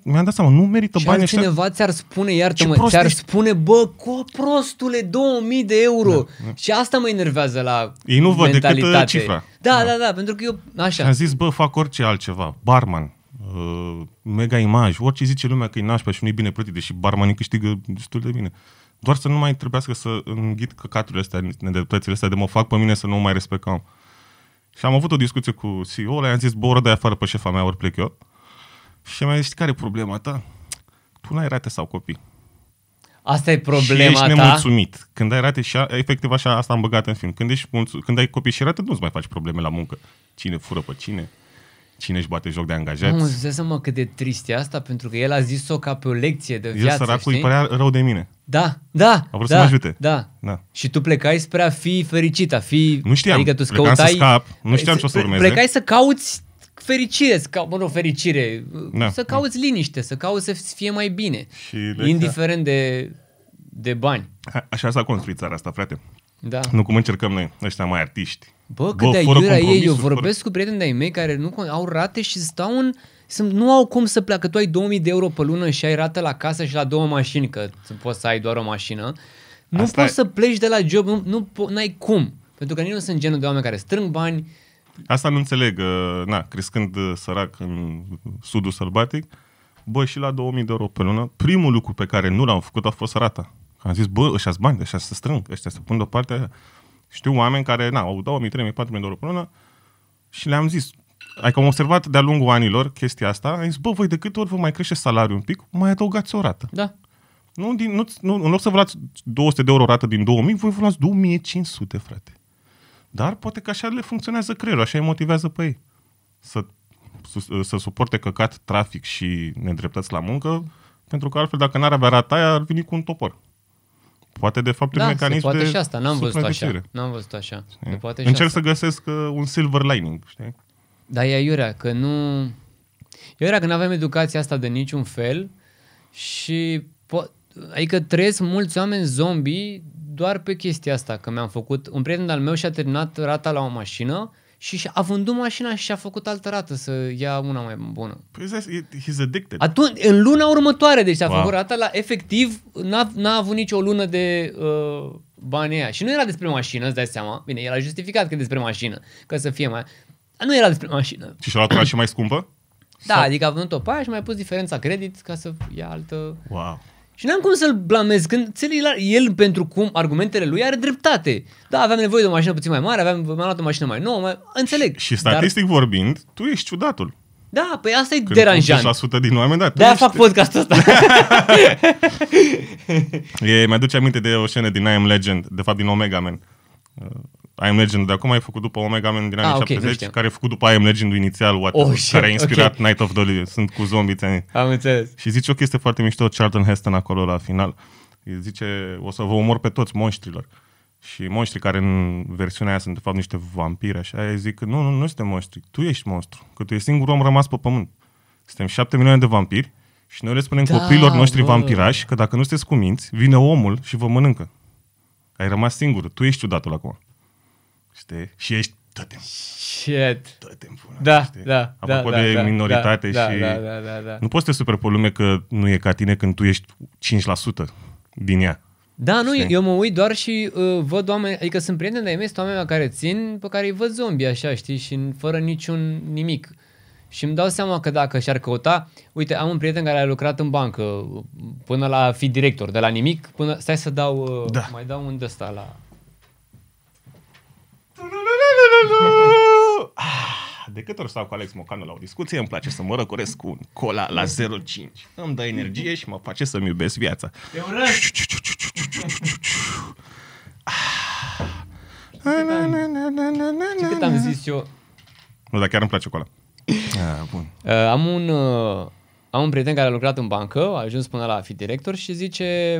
mi-am dat seama, nu merită și bani și cineva ți-ar spune, iartă-mă, ți-ar ești? spune, bă, cu prostule, 2000 de euro. Da, da. Și asta mă enervează la Ei nu văd decât uh, cifra. Da, da, da, da, pentru că eu, așa. Am zis, bă, fac orice altceva, barman, uh, mega imaj, orice zice lumea că e nașpa și nu e bine plătit, deși barmanii câștigă destul de bine. Doar să nu mai trebuiască să înghit căcaturile astea, nedreptățile astea de mă fac pe mine să nu mai respect Și am avut o discuție cu CEO-ul, i-am zis, bă, ori de afară pe șefa mea, ori plec eu. Și mai zis, care e problema ta? Tu n-ai rate sau copii. Asta e problema și ești nemulțumit. Ta? Când ai rate și a, efectiv așa asta am băgat în film. Când, ești, când ai copii și rate, nu-ți mai faci probleme la muncă. Cine fură pe cine? Cine își bate joc de angajați? Nu, să mă cât de trist e asta, pentru că el a zis-o ca pe o lecție de viață, El săracul îi părea rău de mine. Da, da, A vrut da, să mă ajute. Da. da. Și tu plecai spre a fi fericit, a fi... Nu știam, adică tu plecam să scap, nu știam păi ce o să păi urmeze. Plecai să cauți fericire, să ca, fericire, da, să da. cauți da. liniște, să cauți să fie mai bine, și de indiferent de, de bani. A, așa s-a construit țara asta, frate. Da. Nu cum încercăm noi, ăștia mai artiști. Bă, cât de aiurea ei, eu vorbesc fără... cu prieteni de-ai mei care nu au rate și stau în... Sunt, nu au cum să pleacă. Tu ai 2000 de euro pe lună și ai rată la casă și la două mașini, că poți să ai doar o mașină. Nu Asta poți e... să pleci de la job, nu, nu, ai cum. Pentru că nici nu sunt genul de oameni care strâng bani, Asta nu înțeleg, uh, na, crescând uh, sărac în sudul sălbatic, bă, și la 2000 de euro pe lună, primul lucru pe care nu l-am făcut a fost rata. Am zis, bă, ăștia bani, ăștia să strâng, ăștia să pun deoparte. Știu oameni care, na, au 2000, 3000, 4000 de euro pe lună și le-am zis, adică am observat de-a lungul anilor chestia asta, am zis, bă, voi de câte ori vă mai crește salariul un pic, mai adăugați o rată. Da. Nu, din, nu, nu, în loc să vă luați 200 de euro rată din 2000, voi vă luați 2500, frate. Dar poate că așa le funcționează creierul, așa îi motivează pe ei. Să, să suporte căcat, trafic și nedreptăți la muncă, pentru că altfel dacă n-ar avea rata aia, ar veni cu un topor. Poate de fapt da, un mecanism poate de și asta, n-am văzut așa. N-am văzut așa. poate și Încerc asta. să găsesc uh, un silver lining, știi? Da, e iurea, că nu... E aiurea că nu avem educația asta de niciun fel și po- adică trăiesc mulți oameni zombie doar pe chestia asta, că mi-am făcut... Un prieten al meu și-a terminat rata la o mașină și a vândut mașina și a făcut altă rată să ia una mai bună. Păi he's addicted. Atunci, în luna următoare, deci a wow. făcut rata la efectiv, n-a, n-a avut nicio lună de uh, bani aia. Și nu era despre mașină, îți dai seama. Bine, el a justificat că despre mașină, că să fie mai... Nu era despre mașină. Și și-a luat una și mai scumpă? Da, Sau? adică a vândut-o pe aia și mai pus diferența credit ca să ia altă... Wow. Și n-am cum să-l blamez când el pentru cum argumentele lui are dreptate. Da, aveam nevoie de o mașină puțin mai mare, aveam, mai luat o mașină mai nouă, mai... înțeleg. Și, statistic dar... vorbind, tu ești ciudatul. Da, păi asta e deranjant. 100% din oameni, da. de ești... fac podcastul ăsta. (laughs) e, mi-aduce aminte de o scenă din I Am Legend, de fapt din Omega Man. I'm Legend de acum, ai făcut după Omega Man din anii ah, okay, 70, care ai făcut după I'm Legend inițial, What, oh, shit, care a inspirat okay. Night of the Living, sunt cu zombi Am înțeles. Și zice o chestie foarte mișto Charlton Heston acolo la final. zice, o să vă omor pe toți monștrilor. Și monștrii care în versiunea aia sunt de fapt niște vampiri, așa, ei zic, nu, nu, nu suntem monștri, tu ești monstru, că tu ești singurul om rămas pe pământ. Suntem șapte milioane de vampiri și noi le spunem da, copiilor noștri bă. vampirași că dacă nu sunteți cuminți, vine omul și vă mănâncă. Ai rămas singur, tu ești ciudatul acum știi? Și ești tot timpul. Shit. Tot timpul. Da, știi? da, da Apropo da, de da, minoritate da, da, și... Da, da, da, da, Nu poți să te superi lume că nu e ca tine când tu ești 5% din ea. Da, nu, știi? eu mă uit doar și uh, văd oameni, adică sunt prieteni de-ai mei, oameni care țin, pe care îi văd zombie așa, știi, și fără niciun nimic. Și îmi dau seama că dacă și-ar căuta, uite, am un prieten care a lucrat în bancă uh, până la fi director, de la nimic, până, stai să dau, uh, da. mai dau un de la Ah, de câte ori stau cu Alex Mocanu la o discuție, îmi place să mă răcoresc cu un cola la 0,5. Îmi dă energie și mă face să-mi iubesc viața. Cât am zis eu? Nu, dar chiar îmi place cola. Ah, ah, bun. Uh, am un... Uh, am un prieten care a lucrat în bancă, a ajuns până la a fi director și zice,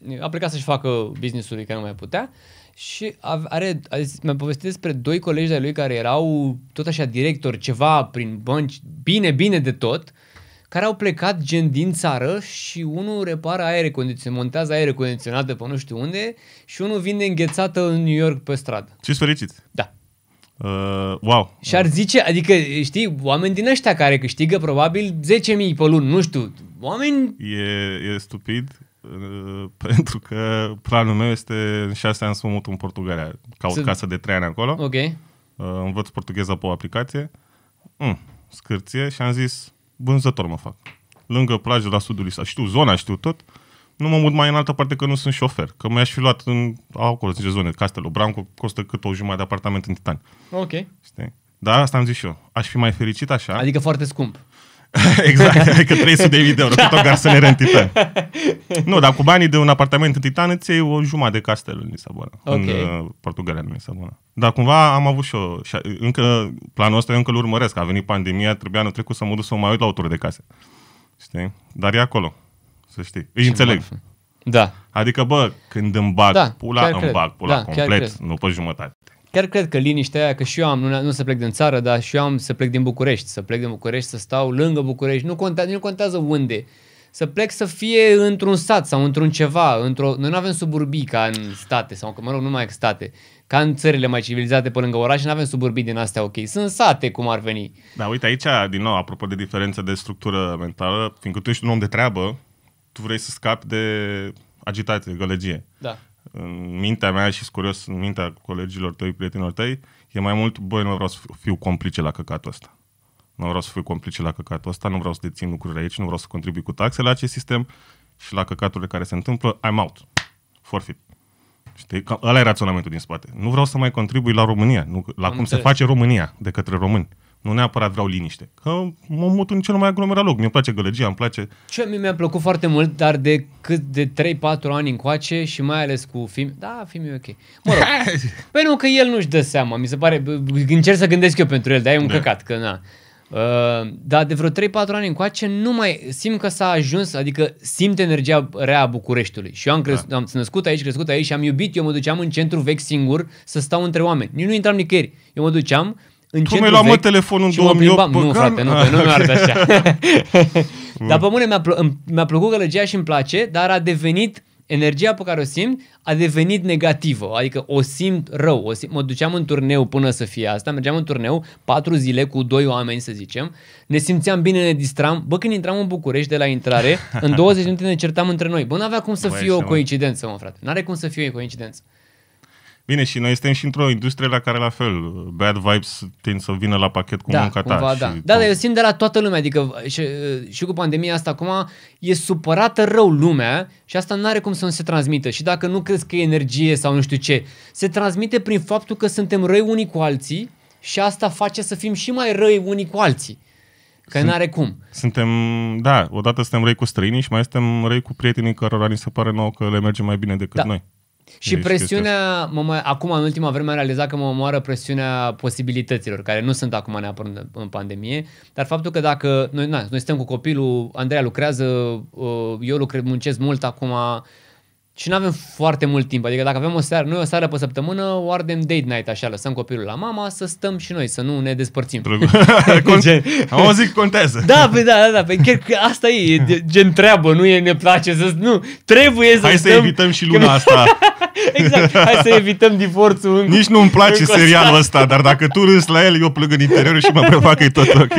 mm, a plecat să-și facă business-ul care nu mai putea și are, mi-a povestit despre doi colegi de-ai lui care erau tot așa director ceva prin bănci, bine, bine de tot, care au plecat gen din țară și unul repară aer condiționat, montează aer condiționat de pe nu știu unde și unul vinde înghețată în New York pe stradă. Și fericit. Da. Uh, wow. Și ar zice, adică, știi, oameni din ăștia care câștigă probabil 10.000 pe lună, nu știu, oameni... E, e stupid, (laughs) pentru că planul meu este în șase ani să mă mut în Portugalia. Caut o casă de trei ani acolo. Ok. Uh, învăț portugheza pe o aplicație. Mm, scârție și am zis, vânzător mă fac. Lângă plajă la sudul Isa. Știu zona, știu tot. Nu mă mut mai în altă parte că nu sunt șofer. Că mi-aș fi luat în, acolo, zice zone, Castelul Branco, costă cât o jumătate de apartament în Titan. Ok. Știi? Da, asta am zis și eu. Aș fi mai fericit așa. Adică foarte scump. (laughs) exact, adică 300 de euro, cât o garsonieră în Titan. Nu, dar cu banii de un apartament în Titan îți iei o jumătate de castel în Lisabona, okay. în uh, Portugalia, în Lisabona. Dar cumva am avut și eu, și încă planul ăsta eu încă îl urmăresc, a venit pandemia, trebuia anul trecut să mă duc să mă mai uit la o tură de case. Știi? Dar e acolo, să știi. Îi înțeleg. Da. Adică, bă, când îmi bag da, pula, îmi cred. bag pula da, complet, nu pe jumătate chiar cred că liniștea aia, că și eu am, nu, nu să plec din țară, dar și eu am să plec din București, să plec din București, să stau lângă București, nu contează, nu contează unde. Să plec să fie într-un sat sau într-un ceva, într-o... Noi nu avem suburbii ca în state sau, că mă rog, numai state. Ca în țările mai civilizate pe lângă oraș, nu avem suburbii din astea ok. Sunt sate, cum ar veni. Da, uite, aici, din nou, apropo de diferență de structură mentală, fiindcă tu ești un om de treabă, tu vrei să scapi de agitație, gălăgie. Da în mintea mea și scurios în mintea colegilor tăi, prietenilor tăi, e mai mult, băi, nu vreau să fiu complice la căcatul ăsta. Nu vreau să fiu complice la căcatul ăsta, nu vreau să dețin lucrurile aici, nu vreau să contribui cu taxe la acest sistem și la căcaturile care se întâmplă, I'm out. Forfeit. Știi? Că ăla e raționamentul din spate. Nu vreau să mai contribui la România, nu, la Am cum înțeles. se face România de către români. Nu neapărat vreau liniște. Că mă mut în cel mai aglomerat loc. Mi-e place gălăgia, îmi place... Ce mi-a plăcut foarte mult, dar de cât de 3-4 ani încoace și mai ales cu film... Da, film e ok. Mă rog. (laughs) păi nu, că el nu-și dă seama. Mi se pare... Încerc să gândesc eu pentru el, dar e un da. căcat, că na. Uh, dar de vreo 3-4 ani încoace nu mai simt că s-a ajuns, adică simt energia rea a Bucureștiului. Și eu am, crescut, da. am născut aici, crescut aici și am iubit, eu mă duceam în centru vechi singur să stau între oameni. Nici nu intram nicăieri. Eu mă duceam, în tu mi-ai luat mă telefonul în 2008 Nu, frate, nu, nu mi-a arătat așa. (laughs) dar pe mine mi-a, pl- mi-a plăcut gălăgia și îmi place, dar a devenit energia pe care o simt a devenit negativă, adică o simt rău. O simt, mă duceam în turneu până să fie asta, mergeam în turneu patru zile cu doi oameni, să zicem, ne simțeam bine, ne distram. Bă, când intram în București de la intrare, (laughs) în 20 minute ne certam între noi. Bă, nu avea cum să fie o coincidență, mă frate. N-are cum să fie o coincidență. Bine, și noi suntem și într-o industrie la care la fel, bad vibes tind să vină la pachet cu da, munca ta. Cumva, și da, da, dar eu simt de la toată lumea, adică și, și cu pandemia asta acum e supărată rău lumea și asta nu are cum să nu se transmită. Și dacă nu crezi că e energie sau nu știu ce, se transmite prin faptul că suntem răi unii cu alții și asta face să fim și mai răi unii cu alții. Că nu are cum. Suntem, da, odată suntem răi cu străinii și mai suntem răi cu prietenii cărora ni se pare nouă că le merge mai bine decât da. noi. Și Ești presiunea, mă, mă, acum în ultima vreme am realizat că mă omoară presiunea posibilităților, care nu sunt acum neapărat în, în pandemie, dar faptul că dacă noi, na, noi suntem cu copilul, Andreea lucrează, uh, eu lucrez, muncesc mult acum, și nu avem foarte mult timp. Adică dacă avem o seară, noi o seară pe săptămână, o ardem date night așa, lăsăm copilul la mama să stăm și noi, să nu ne despărțim. (laughs) Con- gen... Am auzit contează. Da, pe, păi da, da, da, pe păi chiar că asta e, e gen treabă, nu e ne place să nu, trebuie să Hai stăm... să evităm și luna asta. (laughs) exact, hai să evităm divorțul. În, Nici nu-mi place serialul ăsta, dar dacă tu râzi la el, eu plâng în interior și mă prefac că e tot ok.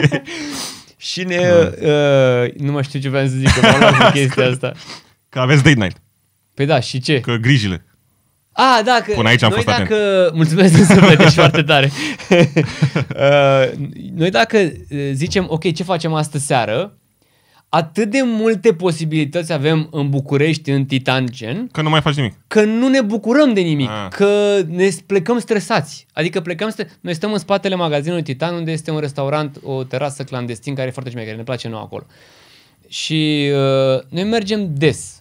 (laughs) și ne... Uh, nu mai știu ce vreau să zic, că m-am luat chestia asta. Că aveți date night. Păi da, și ce? Că grijile. A, da, că Până aici am noi fost dacă... Atent. Mulțumesc să vedeți foarte tare. (laughs) uh, noi dacă uh, zicem, ok, ce facem astăzi seară, atât de multe posibilități avem în București, în Gen Că nu mai faci nimic. Că nu ne bucurăm de nimic. A. Ah. Că ne plecăm stresați. Adică plecăm... Stres... Noi stăm în spatele magazinului Titan, unde este un restaurant, o terasă clandestin care e foarte șmecheră. Ne place nou acolo. Și uh, noi mergem des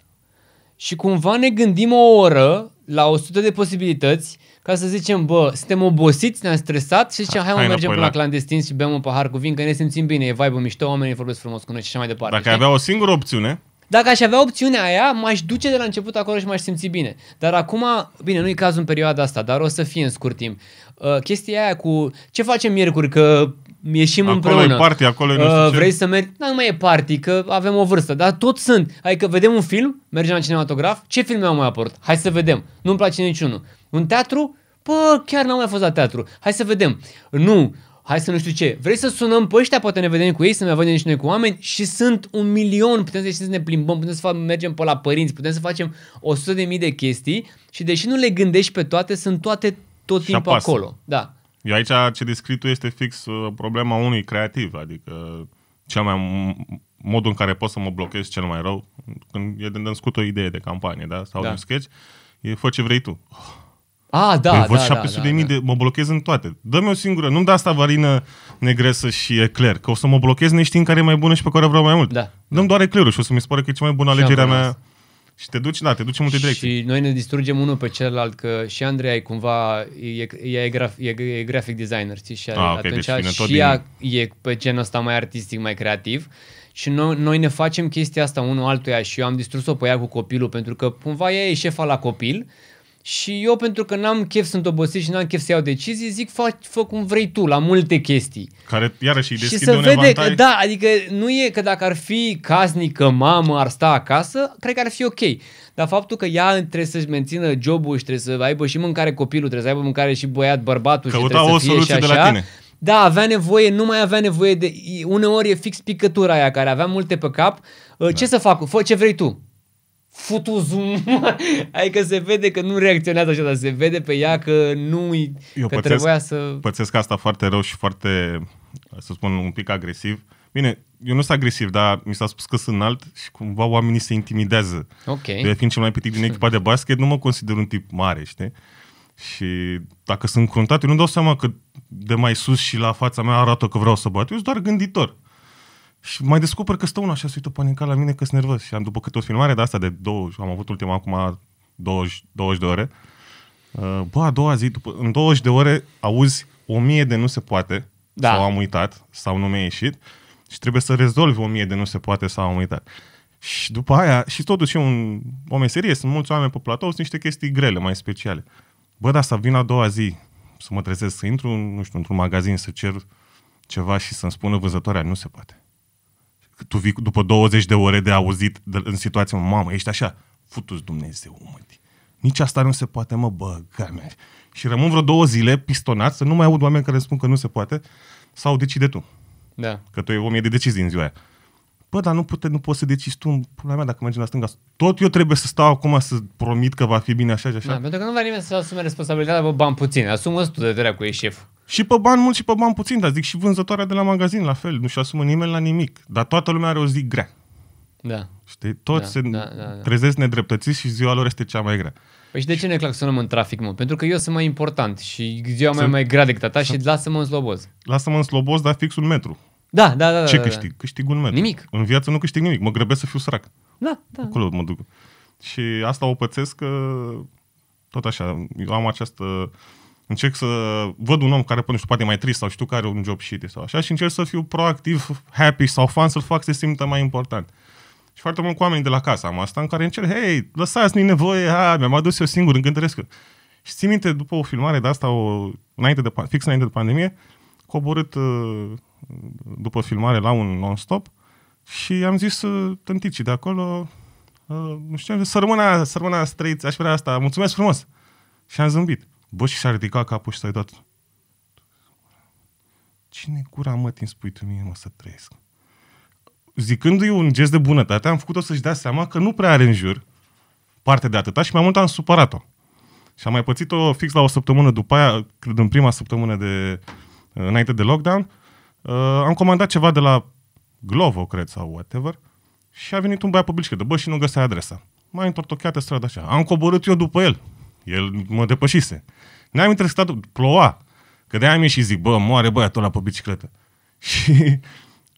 și cumva ne gândim o oră la 100 de posibilități ca să zicem, bă, suntem obosiți, ne-am stresat și zicem, hai, hai mă mergem până la, la clandestin și bem un pahar cu vin, că ne simțim bine, e vibe mișto, oamenii vorbesc frumos cu noi și așa mai departe. Dacă știi? avea o singură opțiune, dacă aș avea opțiunea aia, m-aș duce de la început acolo și m-aș simți bine. Dar acum, bine, nu-i cazul în perioada asta, dar o să fie în scurt timp. Uh, chestia aia cu ce facem miercuri, că ieșim acolo împreună. Acolo e party, acolo e nu știu uh, ce. Vrei să mergi? Da, nu mai e party, că avem o vârstă, dar tot sunt. Adică vedem un film, mergem la cinematograf, ce filme au mai apărut? Hai să vedem. Nu-mi place niciunul. Un teatru? Pă, chiar n-am mai fost la teatru. Hai să vedem. Nu, hai să nu știu ce. Vrei să sunăm pe ăștia, poate ne vedem cu ei, să ne vedem și noi cu oameni și sunt un milion, putem să, să ne plimbăm, putem să mergem pe la părinți, putem să facem sută de, mii de chestii și deși nu le gândești pe toate, sunt toate tot timpul acolo. Da. Eu aici ce descrii tu este fix uh, problema unui creativ, adică cel mai modul în care pot să mă blochez cel mai rău, când e de născut o idee de campanie, da? Sau da. un sketch, e fă ce vrei tu. A, da, păi da, văd da, 700 da, da, de, mă blochez în toate. Dă-mi o singură, nu-mi da asta varină negresă și ecler, că o să mă blochez neștiind care e mai bună și pe care vreau mai mult. Da. Dă-mi doar eclerul și o să mi se pare că e cea mai bună alegerea mea și te duci, da, te duci în multe direcții. Și noi ne distrugem unul pe celălalt, că și Andrei e cumva, e, ea e, graf, e, e graphic designer, știi? Și ah, okay, atunci deci și din... ea e pe genul ăsta mai artistic, mai creativ. Și noi, noi ne facem chestia asta unul altuia și eu am distrus-o pe ea cu copilul pentru că cumva ea e șefa la copil și eu, pentru că n-am chef, sunt obosit și n-am chef să iau decizii, zic, fă fă cum vrei tu, la multe chestii. Care, iarăși, îi deschide și să un vede, că, Da, adică nu e că dacă ar fi casnică, mamă, ar sta acasă, cred că ar fi ok. Dar faptul că ea trebuie să-și mențină jobul și trebuie să aibă și mâncare copilul, trebuie să aibă mâncare și băiat, bărbatul Căuta și trebuie o să fie și așa, de la tine. Da, avea nevoie, nu mai avea nevoie de... Uneori e fix picătura aia care avea multe pe cap. Ă, ce da. să fac? Fă ce vrei tu futuzum, (laughs) adică se vede că nu reacționează așa, dar se vede pe ea că nu Eu că pățesc, trebuia să... pățesc asta foarte rău și foarte, să spun, un pic agresiv. Bine, eu nu sunt agresiv, dar mi s-a spus că sunt înalt și cumva oamenii se intimidează. Ok. De fiind cel mai petit din echipa de basket, nu mă consider un tip mare, știi? Și dacă sunt cruntat, eu nu dau seama că de mai sus și la fața mea arată că vreau să bat. Eu sunt doar gânditor. Și mai descoper că stă unul așa, se uită panicat la mine că sunt nervos. Și am după câte o filmare de asta de 20, am avut ultima acum 20, 20 de ore. Uh, bă, a doua zi, după, în 20 de ore auzi o mie de nu se poate, da. sau am uitat, sau nu mi-a ieșit, și trebuie să rezolvi o mie de nu se poate sau am uitat. Și după aia, și totuși e un, o meserie, sunt mulți oameni pe platou, sunt niște chestii grele, mai speciale. Bă, da să vin a doua zi, să mă trezesc, să intru, nu știu, într-un magazin, să cer ceva și să-mi spună vânzătoarea, nu se poate tu vii după 20 de ore de auzit de, în situația, mamă, ești așa, futu-ți Dumnezeu, mă, nici asta nu se poate, mă, bă, mea. Și rămân vreo două zile pistonat să nu mai aud oameni care spun că nu se poate sau decide tu. Da. Că tu e o mie de decizii în ziua aia. Bă, dar nu, pute, nu poți să decizi tu, pula mea, dacă mergi la stânga. Tot eu trebuie să stau acum să promit că va fi bine așa și așa. Da, pentru că nu va nimeni să asume responsabilitatea, bă, bani puțin. Asumă tu de treaba cu ei șef. Și pe bani mulți și pe bani puțin, dar zic și vânzătoarea de la magazin, la fel, nu-și asumă nimeni la nimic. Dar toată lumea are o zi grea. Da. Știi? Toți da, se da, da, da. trezesc nedreptățiți și ziua lor este cea mai grea. Păi și de ce ne claxonăm în trafic, mă? Pentru că eu sunt mai important și ziua mea e mai grea decât a ta și lasă-mă în sloboz. Lasă-mă în sloboz, dar fix un metru. Da, da, da. Ce da, da, da, câștig? Câștig un metru. Nimic. În viață nu câștig nimic. Mă grăbesc să fiu sărac. Da, da. Acolo mă duc. Și asta o pățesc că uh, tot așa, eu am această Încerc să văd un om care, nu știu, poate e mai trist sau știu care are un job shitty sau așa și încerc să fiu proactiv, happy sau fan, să-l fac să se simtă mai important. Și foarte mult cu oamenii de la casa am asta în care încerc, hei, lăsați, nu nevoie, ha, mi-am adus eu singur, îmi gândesc. Și țin minte, după o filmare de asta, o, înainte de, fix înainte de pandemie, coborât uh, după filmare la un non-stop și am zis uh, tânticii de acolo, uh, nu știu, să rămână, să rămână străiți, aș vrea asta, mulțumesc frumos. Și am zâmbit. Bă, și s-a ridicat capul și s-a dat... Cine cura mă timp spui tu mie mă să trăiesc? Zicându-i un gest de bunătate, am făcut-o să-și dea seama că nu prea are în jur parte de atâta și mai mult am supărat-o. Și am mai pățit-o fix la o săptămână după aia, cred în prima săptămână de, uh, înainte de lockdown, uh, am comandat ceva de la Glovo, cred, sau whatever, și a venit un băiat pe de, bă, și nu găsea adresa. M-a întors strada așa. Am coborât eu după el. El mă depășise. Ne-am interesat, ploua. Că de-aia am și zic, bă, moare băiatul ăla pe bicicletă. (laughs) Și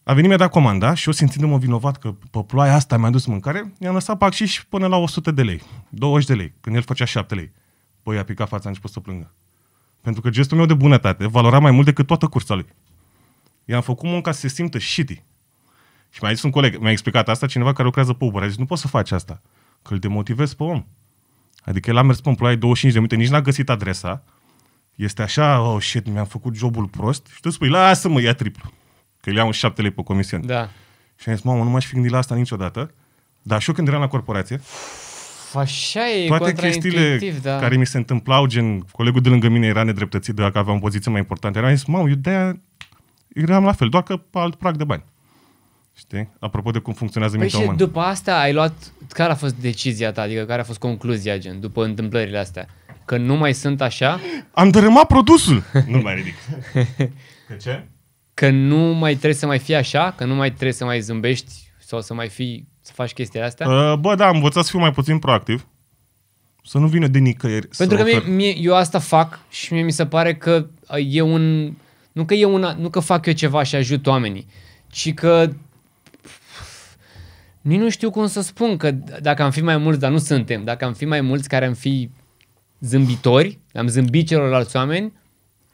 a venit, mi-a dat comanda și eu simțindu-mă vinovat că pe ploaia asta mi-a dus mâncare, i-am lăsat pac și până la 100 de lei, 20 de lei, când el făcea 7 lei. Păi a picat fața, a început să plângă. Pentru că gestul meu de bunătate valora mai mult decât toată cursa lui. I-am făcut munca să se simtă shitty. Și mai a zis un coleg, mi-a explicat asta cineva care lucrează pe Uber, a zis, nu poți să faci asta, că îl demotivezi pe om. Adică el a mers până ploaie 25 de minute, nici n-a găsit adresa. Este așa, oh shit, mi-am făcut jobul prost. Și tu spui, lasă-mă, ia triplu. Că le iau șapte lei pe comisiune. Da. Și am zis, mamă, nu m-aș fi gândit la asta niciodată. Dar și eu când eram la corporație, Așa e toate chestiile da. care mi se întâmplau, gen colegul de lângă mine era nedreptățit dacă aveam poziție mai importantă, am zis, mamă, eu de eram la fel, doar că alt prag de bani. Știi? Apropo de cum funcționează păi mintea umană. după asta ai luat, care a fost decizia ta, adică care a fost concluzia, gen, după întâmplările astea? Că nu mai sunt așa? Am dărâmat produsul! nu mai ridic. (laughs) Că ce? Că nu mai trebuie să mai fii așa, că nu mai trebuie să mai zâmbești sau să mai fii, să faci chestiile astea? Uh, bă, da, am învățat să fiu mai puțin proactiv. Să nu vină de nicăieri. Pentru că mie, mie, eu asta fac și mie mi se pare că uh, e un... Nu că, e una, nu că fac eu ceva și ajut oamenii, ci că nici nu știu cum să spun că dacă am fi mai mulți, dar nu suntem, dacă am fi mai mulți care am fi zâmbitori, am zâmbit celorlalți oameni,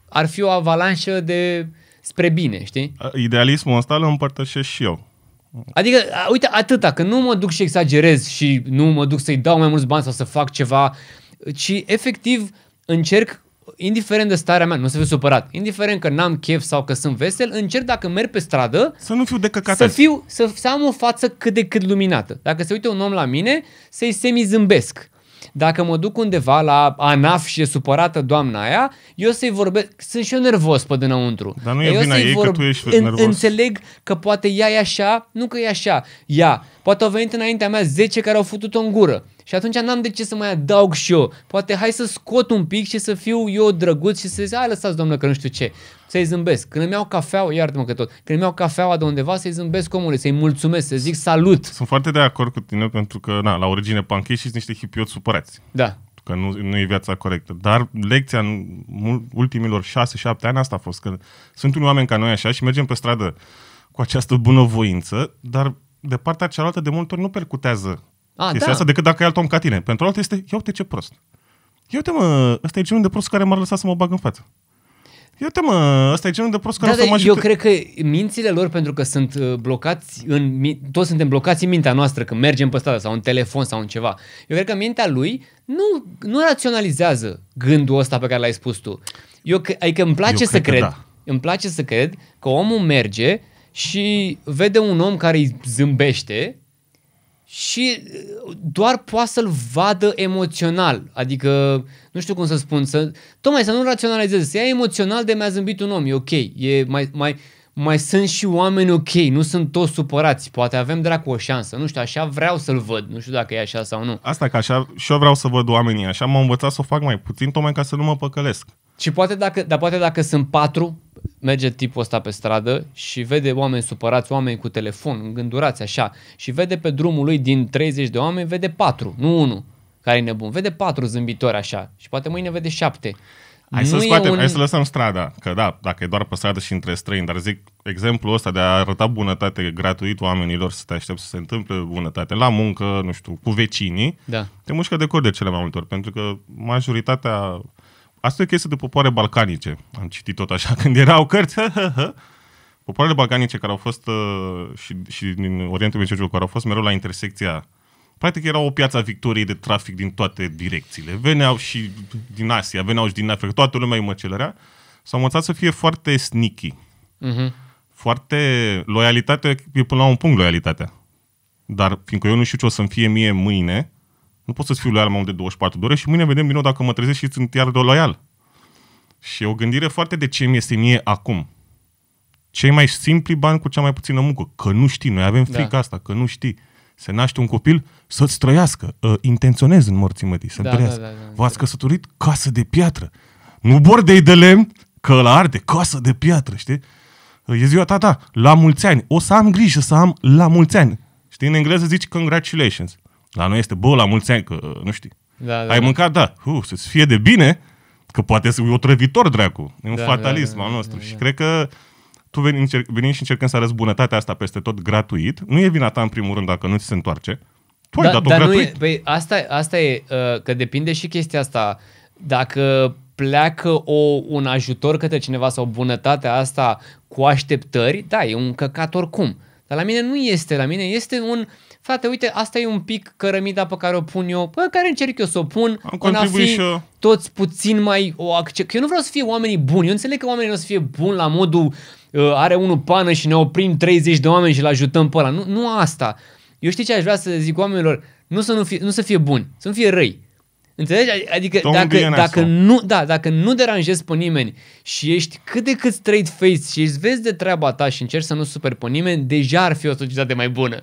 ar fi o avalanșă de spre bine, știi? Idealismul ăsta îl împărtășesc și eu. Adică, uite, atâta, că nu mă duc și exagerez și nu mă duc să-i dau mai mulți bani sau să fac ceva, ci efectiv încerc indiferent de starea mea, nu să fiu supărat, indiferent că n-am chef sau că sunt vesel, încerc dacă merg pe stradă să nu fiu decăcat. Să fiu, să, să am o față cât de cât luminată. Dacă se uite un om la mine, să-i semi-zâmbesc. Dacă mă duc undeva la ANAF și e supărată doamna aia, eu să-i vorbesc. Sunt și eu nervos pe dinăuntru. Dar nu e eu vina ei vorbe... că tu ești nervos. Înțeleg că poate ea e așa, nu că e așa. Ea Poate au venit înaintea mea 10 care au făcut-o în gură. Și atunci n-am de ce să mai adaug și eu. Poate hai să scot un pic și să fiu eu drăguț și să zic, hai lăsați domnule că nu știu ce. Să-i zâmbesc. Când îmi iau cafea, iartă-mă că tot, când îmi iau cafeaua de undeva, să-i zâmbesc omului, să-i mulțumesc, să zic salut. Sunt foarte de acord cu tine pentru că, na, la origine pancake și niște hipioți supărați. Da că nu, nu e viața corectă. Dar lecția în ultimilor 6-7 ani asta a fost că sunt unii oameni ca noi așa și mergem pe stradă cu această bunăvoință, dar de partea cealaltă de multe ori nu percutează A, chestia da. asta decât dacă e alt om ca tine. Pentru altul este, ia uite ce prost. Ia uite mă, ăsta e genul de prost care m-ar lăsa să mă bag în față. Ia uite mă, ăsta e genul de prost care da, să da, mă Eu că... cred că mințile lor, pentru că sunt uh, blocați, în, toți suntem blocați în mintea noastră când mergem pe stradă sau în telefon sau în ceva. Eu cred că mintea lui nu, nu raționalizează gândul ăsta pe care l-ai spus tu. Eu, adică îmi place eu să cred, da. îmi place să cred că omul merge și vede un om care îi zâmbește și uh, doar poate să-l vadă emoțional. Adică, nu știu cum să spun, să, tocmai să nu raționalizeze, să ia emoțional de mi-a zâmbit un om, e ok, e mai, mai, mai sunt și oameni ok, nu sunt toți supărați, poate avem dracu o șansă, nu știu, așa vreau să-l văd, nu știu dacă e așa sau nu. Asta că așa, și eu vreau să văd oamenii, așa m-am învățat să o fac mai puțin, tocmai ca să nu mă păcălesc. Și poate dacă, dar poate dacă sunt patru, merge tipul ăsta pe stradă și vede oameni supărați, oameni cu telefon, îngândurați așa, și vede pe drumul lui din 30 de oameni, vede patru, nu unul care e nebun. Vede patru zâmbitori așa și poate mâine vede șapte. Hai să scoatem, un... hai să lăsăm strada, că da, dacă e doar pe stradă și între străini, dar zic exemplul ăsta de a arăta bunătate gratuit oamenilor, să te aștept să se întâmple bunătate la muncă, nu știu, cu vecinii, da. te mușcă de cor de cele mai multe ori, pentru că majoritatea Asta e o chestie de popoare balcanice. Am citit tot așa (laughs) când erau cărți. (laughs) Popoarele balcanice care au fost uh, și, și din Orientul Mijlociu, care au fost mereu la intersecția Practic era o piață a victoriei de trafic din toate direcțiile. Veneau și din Asia, veneau și din Africa, toată lumea îi măcelărea. S-au învățat să fie foarte sneaky. Uh-huh. Foarte... Loialitatea e până la un punct loialitatea. Dar fiindcă eu nu știu ce o să-mi fie mie mâine, nu pot să-ți fiu loial mai mult de 24 de ore și mâine vedem din nou dacă mă trezesc și sunt iar de loial. Și e o gândire foarte de ce mi este mie acum. Cei mai simpli bani cu cea mai puțină muncă. Că nu știi, noi avem da. frica da. asta, că nu știi. Se naște un copil să-ți trăiască. Uh, intenționez în morții mătii, să da, trăiască. Da, da, da, V-ați căsătorit casă de piatră. Nu bordei de lemn, că la arde, casă de piatră, știi? Uh, e ziua ta, da, la mulți ani. O să am grijă să am la mulți ani. Știi, în engleză zici congratulations. La noi este, bă, la mulți ani, că nu știi. Da, da, Ai da. mâncat, da, uh, să-ți fie de bine, că poate să e otrăvitor, dracu. E un da, da fatalism da, da, al nostru. Da, da. Și cred că tu veni, încer- veni și încercând să arăți bunătatea asta peste tot gratuit. Nu e vina ta, în primul rând, dacă nu ți se întoarce. Tu da, ai dat-o dar gratuit. Nu e, păi asta, asta e, uh, că depinde și chestia asta. Dacă pleacă o, un ajutor către cineva sau bunătatea asta cu așteptări, da, e un căcat oricum. Dar la mine nu este, la mine este un, frate, uite, asta e un pic cărămida pe care o pun eu, pe care încerc eu să o pun, Am în a fi eu. toți puțin mai o accept. Eu nu vreau să fie oamenii buni, eu înțeleg că oamenii nu o să fie buni la modul uh, are unul pană și ne oprim 30 de oameni și îl ajutăm pe ăla. Nu, nu asta. Eu știi ce aș vrea să zic oamenilor? Nu să, nu fie, nu să fie buni, să nu fie răi Înțelegi? Adică dacă, dacă, nu, da, dacă nu deranjezi pe nimeni și ești cât de cât straight face și îți vezi de treaba ta și încerci să nu superi pe nimeni, deja ar fi o societate mai bună.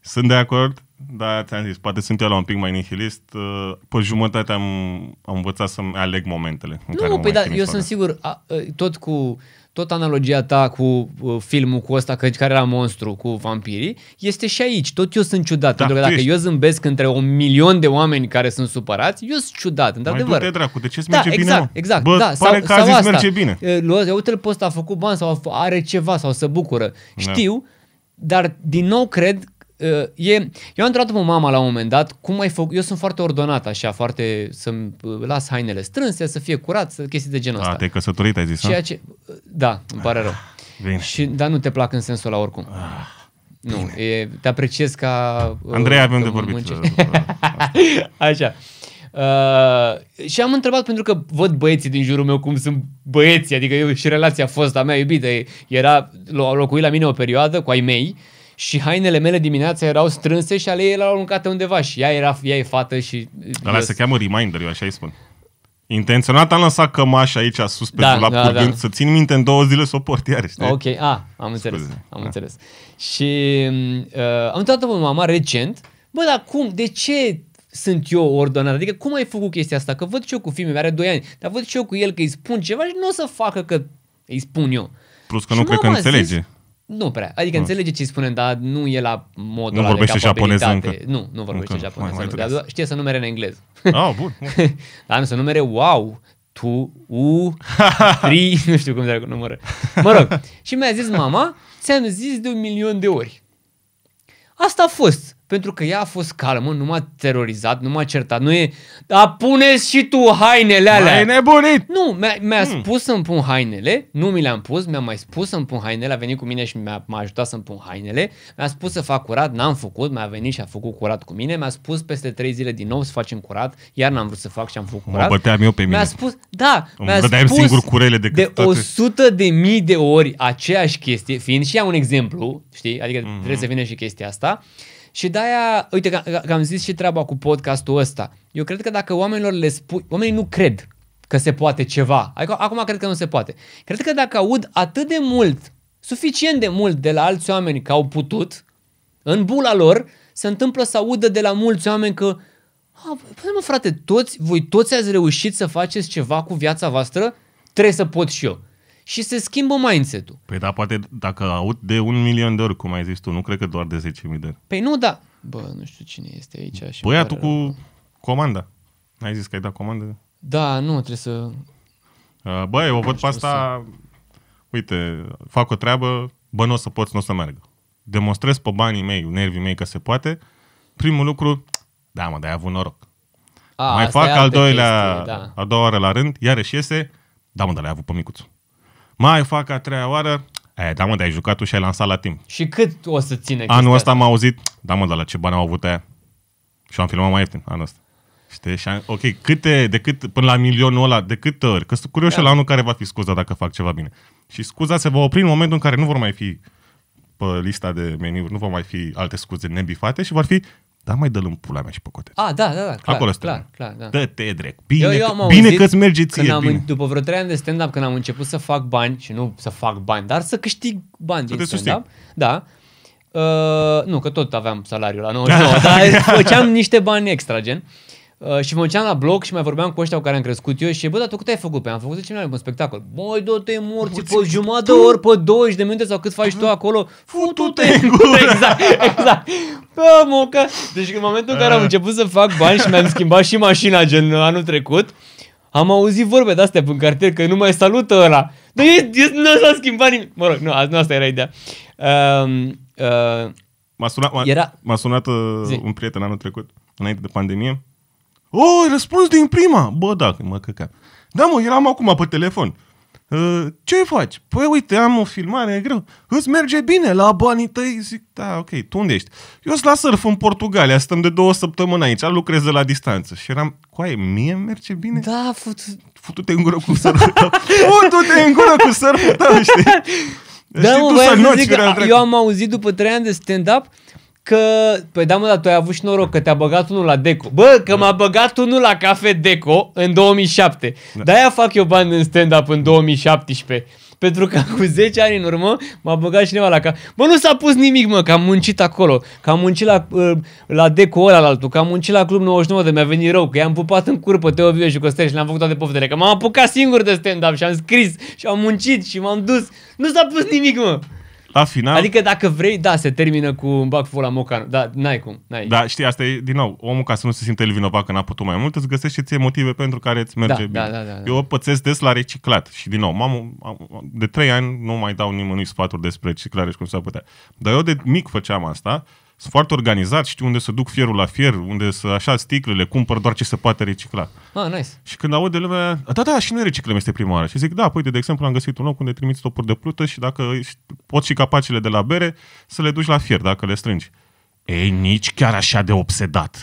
Sunt de acord, dar ți-am zis, poate sunt eu la un pic mai nihilist. Uh, pe jumătate am, am învățat să-mi aleg momentele. În nu, care păi da, eu sunt sigur, a, ă, tot cu tot analogia ta cu uh, filmul cu ăsta că, care era monstru cu vampirii, este și aici. Tot eu sunt ciudat. Da, pentru că dacă ești. eu zâmbesc între un milion de oameni care sunt supărați, eu sunt ciudat, într-adevăr. Mai dracu, de ce da, merge exact, bine, exact, Bă, da, pare sau, că sau asta. merge bine. Eh, uite-l pe ăsta a făcut bani sau are ceva sau se bucură. Da. Știu, dar din nou cred Uh, e, eu am întrebat pe mama la un moment dat cum ai făcut, eu sunt foarte ordonat așa, foarte să uh, las hainele strânse, să fie curat, să, chestii de genul ăsta. A, te-ai căsătorit, ai zis, Ceea ce, uh, da, îmi pare ah, rău. Bine. Și, dar nu te plac în sensul la oricum. Ah. Nu, e, te apreciez ca... Andrei, avem de vorbit. (laughs) Așa. Uh, și am întrebat pentru că văd băieții din jurul meu cum sunt băieții, adică eu și relația fost a mea iubită, era, locuit la mine o perioadă cu ai mei și hainele mele dimineața erau strânse și ale ei erau aruncate undeva și ea, era, ea e fată și... Alea se cheamă reminder, eu așa îi spun. Intenționat am lăsat cămașa aici sus pe da, dulap da, da. să țin minte în două zile să o port iar, știi? Ok, a, am înțeles, Scuze. am da. înțeles. Și mm, uh, am întrebat pe mama recent, bă, dar cum, de ce sunt eu ordonat? Adică cum ai făcut chestia asta? Că văd și eu cu fiul are doi ani, dar văd și eu cu el că îi spun ceva și nu o să facă că îi spun eu. Plus că și nu cred că înțelege. Zis, nu prea. Adică nu. înțelege ce spune dar nu e la modul Nu vorbește japoneză încă. Nu, nu vorbește japoneză. Mai, dar știe să numere în engleză. Ah, bun. bun. (laughs) dar nu să numere wow, tu, u, (laughs) tri, nu știu cum dracu numără. Mă rog. Și mi-a zis mama, ți-am zis de un milion de ori. Asta a fost pentru că ea a fost calmă, nu m-a terorizat, nu m-a certat, nu e... Dar pune și tu hainele alea! Mai nebunit! Nu, mi-a, mi-a hmm. spus să-mi pun hainele, nu mi le-am pus, mi-a mai spus să-mi pun hainele, a venit cu mine și mi-a, m-a ajutat să-mi pun hainele, mi-a spus să fac curat, n-am făcut, mi-a venit și a făcut curat cu mine, mi-a spus peste trei zile din nou să facem curat, iar n-am vrut să fac și am făcut curat. Mă băteam eu pe mine. Mi-a spus, da, mi-a spus singur curele de, de toate. 100 de mii de ori aceeași chestie, fiind și ea un exemplu, știi, adică mm-hmm. trebuie să vină și chestia asta, și de-aia, uite că, că am zis și treaba cu podcastul ăsta. Eu cred că dacă oamenilor le spui, oamenii nu cred că se poate ceva. Adică, acum cred că nu se poate. Cred că dacă aud atât de mult, suficient de mult de la alți oameni că au putut, în bula lor, se întâmplă să audă de la mulți oameni că păi mă frate, toți, voi toți ați reușit să faceți ceva cu viața voastră? Trebuie să pot și eu și se schimbă mindset-ul. Păi da, poate dacă aud de un milion de ori, cum ai zis tu, nu cred că doar de 10.000 de ori. Păi nu, da. Bă, nu știu cine este aici. Și tu cu rău. comanda. N-ai zis că ai dat comandă? Da, nu, trebuie să... Uh, băi, eu văd pe asta... Să... Uite, fac o treabă, bă, nu o să poți, nu o să meargă. Demonstrez pe banii mei, nervii mei că se poate. Primul lucru, da, mă, dar ai avut noroc. A, Mai fac al doilea, chestie, da. a doua oară la rând, iarăși iese, da, mă, dar l-ai avut pe micuțul mai fac a treia oară, E, da, mă, dar ai jucat tu și ai lansat la timp. Și cât o să ține Anul ăsta am auzit, da, mă, dar la ce bani au avut aia? Și am filmat mai ieftin anul ăsta. Știi? Și am, ok, câte, de cât, până la milionul ăla, de câte ori? Că sunt curios da. la anul care va fi scuza dacă fac ceva bine. Și scuza se va opri în momentul în care nu vor mai fi pe lista de meniuri, nu vor mai fi alte scuze nebifate și vor fi dar mai dă-l în pula mea și pe coteț. A, ah, da, da, da, clar, Acolo clar, clar, da. Dă-te, drec. Bine, eu, eu am bine că-ți merge ție, când am, bine. După vreo trei ani de stand-up, când am început să fac bani, și nu să fac bani, dar să câștig bani să din stand-up, da, uh, nu, că tot aveam salariul la 99, (laughs) dar făceam niște bani extra, gen. Uh, Uh, și mă duceam la bloc și mai vorbeam cu ăștia cu care am crescut eu și bă, dar tu cât ai făcut pe păi Am făcut 10 milioane pe un spectacol. Băi, dă-te morți, pe jumătate de ori, pe 20 de minute sau cât faci tu acolo, futu-te în gură. (laughs) Exact, exact. Bă, moca. Deci în momentul în care am ah. început să fac bani și mi-am schimbat și mașina gen anul trecut, am auzit vorbe de-astea în cartier că nu mai salută ăla. Dar nu s-a schimbat nimic. Mă rog, nu, nu asta era ideea. Uh, uh, m-a sunat, m-a, era... m-a sunat uh, un prieten anul trecut, înainte de pandemie, o, oh, răspuns din prima! Bă, da, mă căca. Da, mă, eram acum pe telefon. Uh, ce faci? Păi uite, am o filmare, e greu. Îți merge bine la banii tăi? Zic, da, ok, tu unde ești? Eu sunt la surf în Portugalia, stăm de două săptămâni aici, lucrez de la distanță. Și eram, coaie, mie merge bine? Da, fut... Futu-te în gură cu surf tău. (laughs) Futu-te în gură cu surf tău, știi? Da, Știi mă, tu să zic, eu am auzit după trei ani de stand-up că, păi da mă, dar tu ai avut și noroc că te-a băgat unul la Deco. Bă, că m-a băgat unul la Cafe Deco în 2007. Da. De-aia fac eu bani în stand-up în 2017. Pentru că cu 10 ani în urmă m-a băgat cineva la ca... Bă, nu s-a pus nimic, mă, că am muncit acolo, că am muncit la, uh, la Deco ăla la altul, că am muncit la Club 99, de mi-a venit rău, că i-am pupat în curpă Teo Viu și Costel și le-am făcut toate poftele, că m-am apucat singur de stand-up și am scris și am muncit și m-am dus. Nu s-a pus nimic, mă. La final... Adică dacă vrei, da, se termină cu un bag la Mocanu. Da, n-ai cum. N-ai. Da, știi, asta e, din nou, omul ca să nu se simte el vinovat că n-a putut mai mult, îți găsești ție motive pentru care îți merge da, bine. Da, da, da, da. Eu pățesc des la reciclat și, din nou, mamă, de trei ani nu mai dau nimănui sfaturi despre reciclare și cum s-a putea. Dar eu de mic făceam asta sunt foarte organizat, știu unde să duc fierul la fier, unde să așa sticlele, cumpăr doar ce se poate recicla. Ah, nice. Și când aud de lumea, da, da, și noi reciclăm, este prima oară. Și zic, da, păi, de exemplu, am găsit un loc unde trimiți topuri de plută și dacă pot și capacele de la bere, să le duci la fier dacă le strângi. Ei, nici chiar așa de obsedat.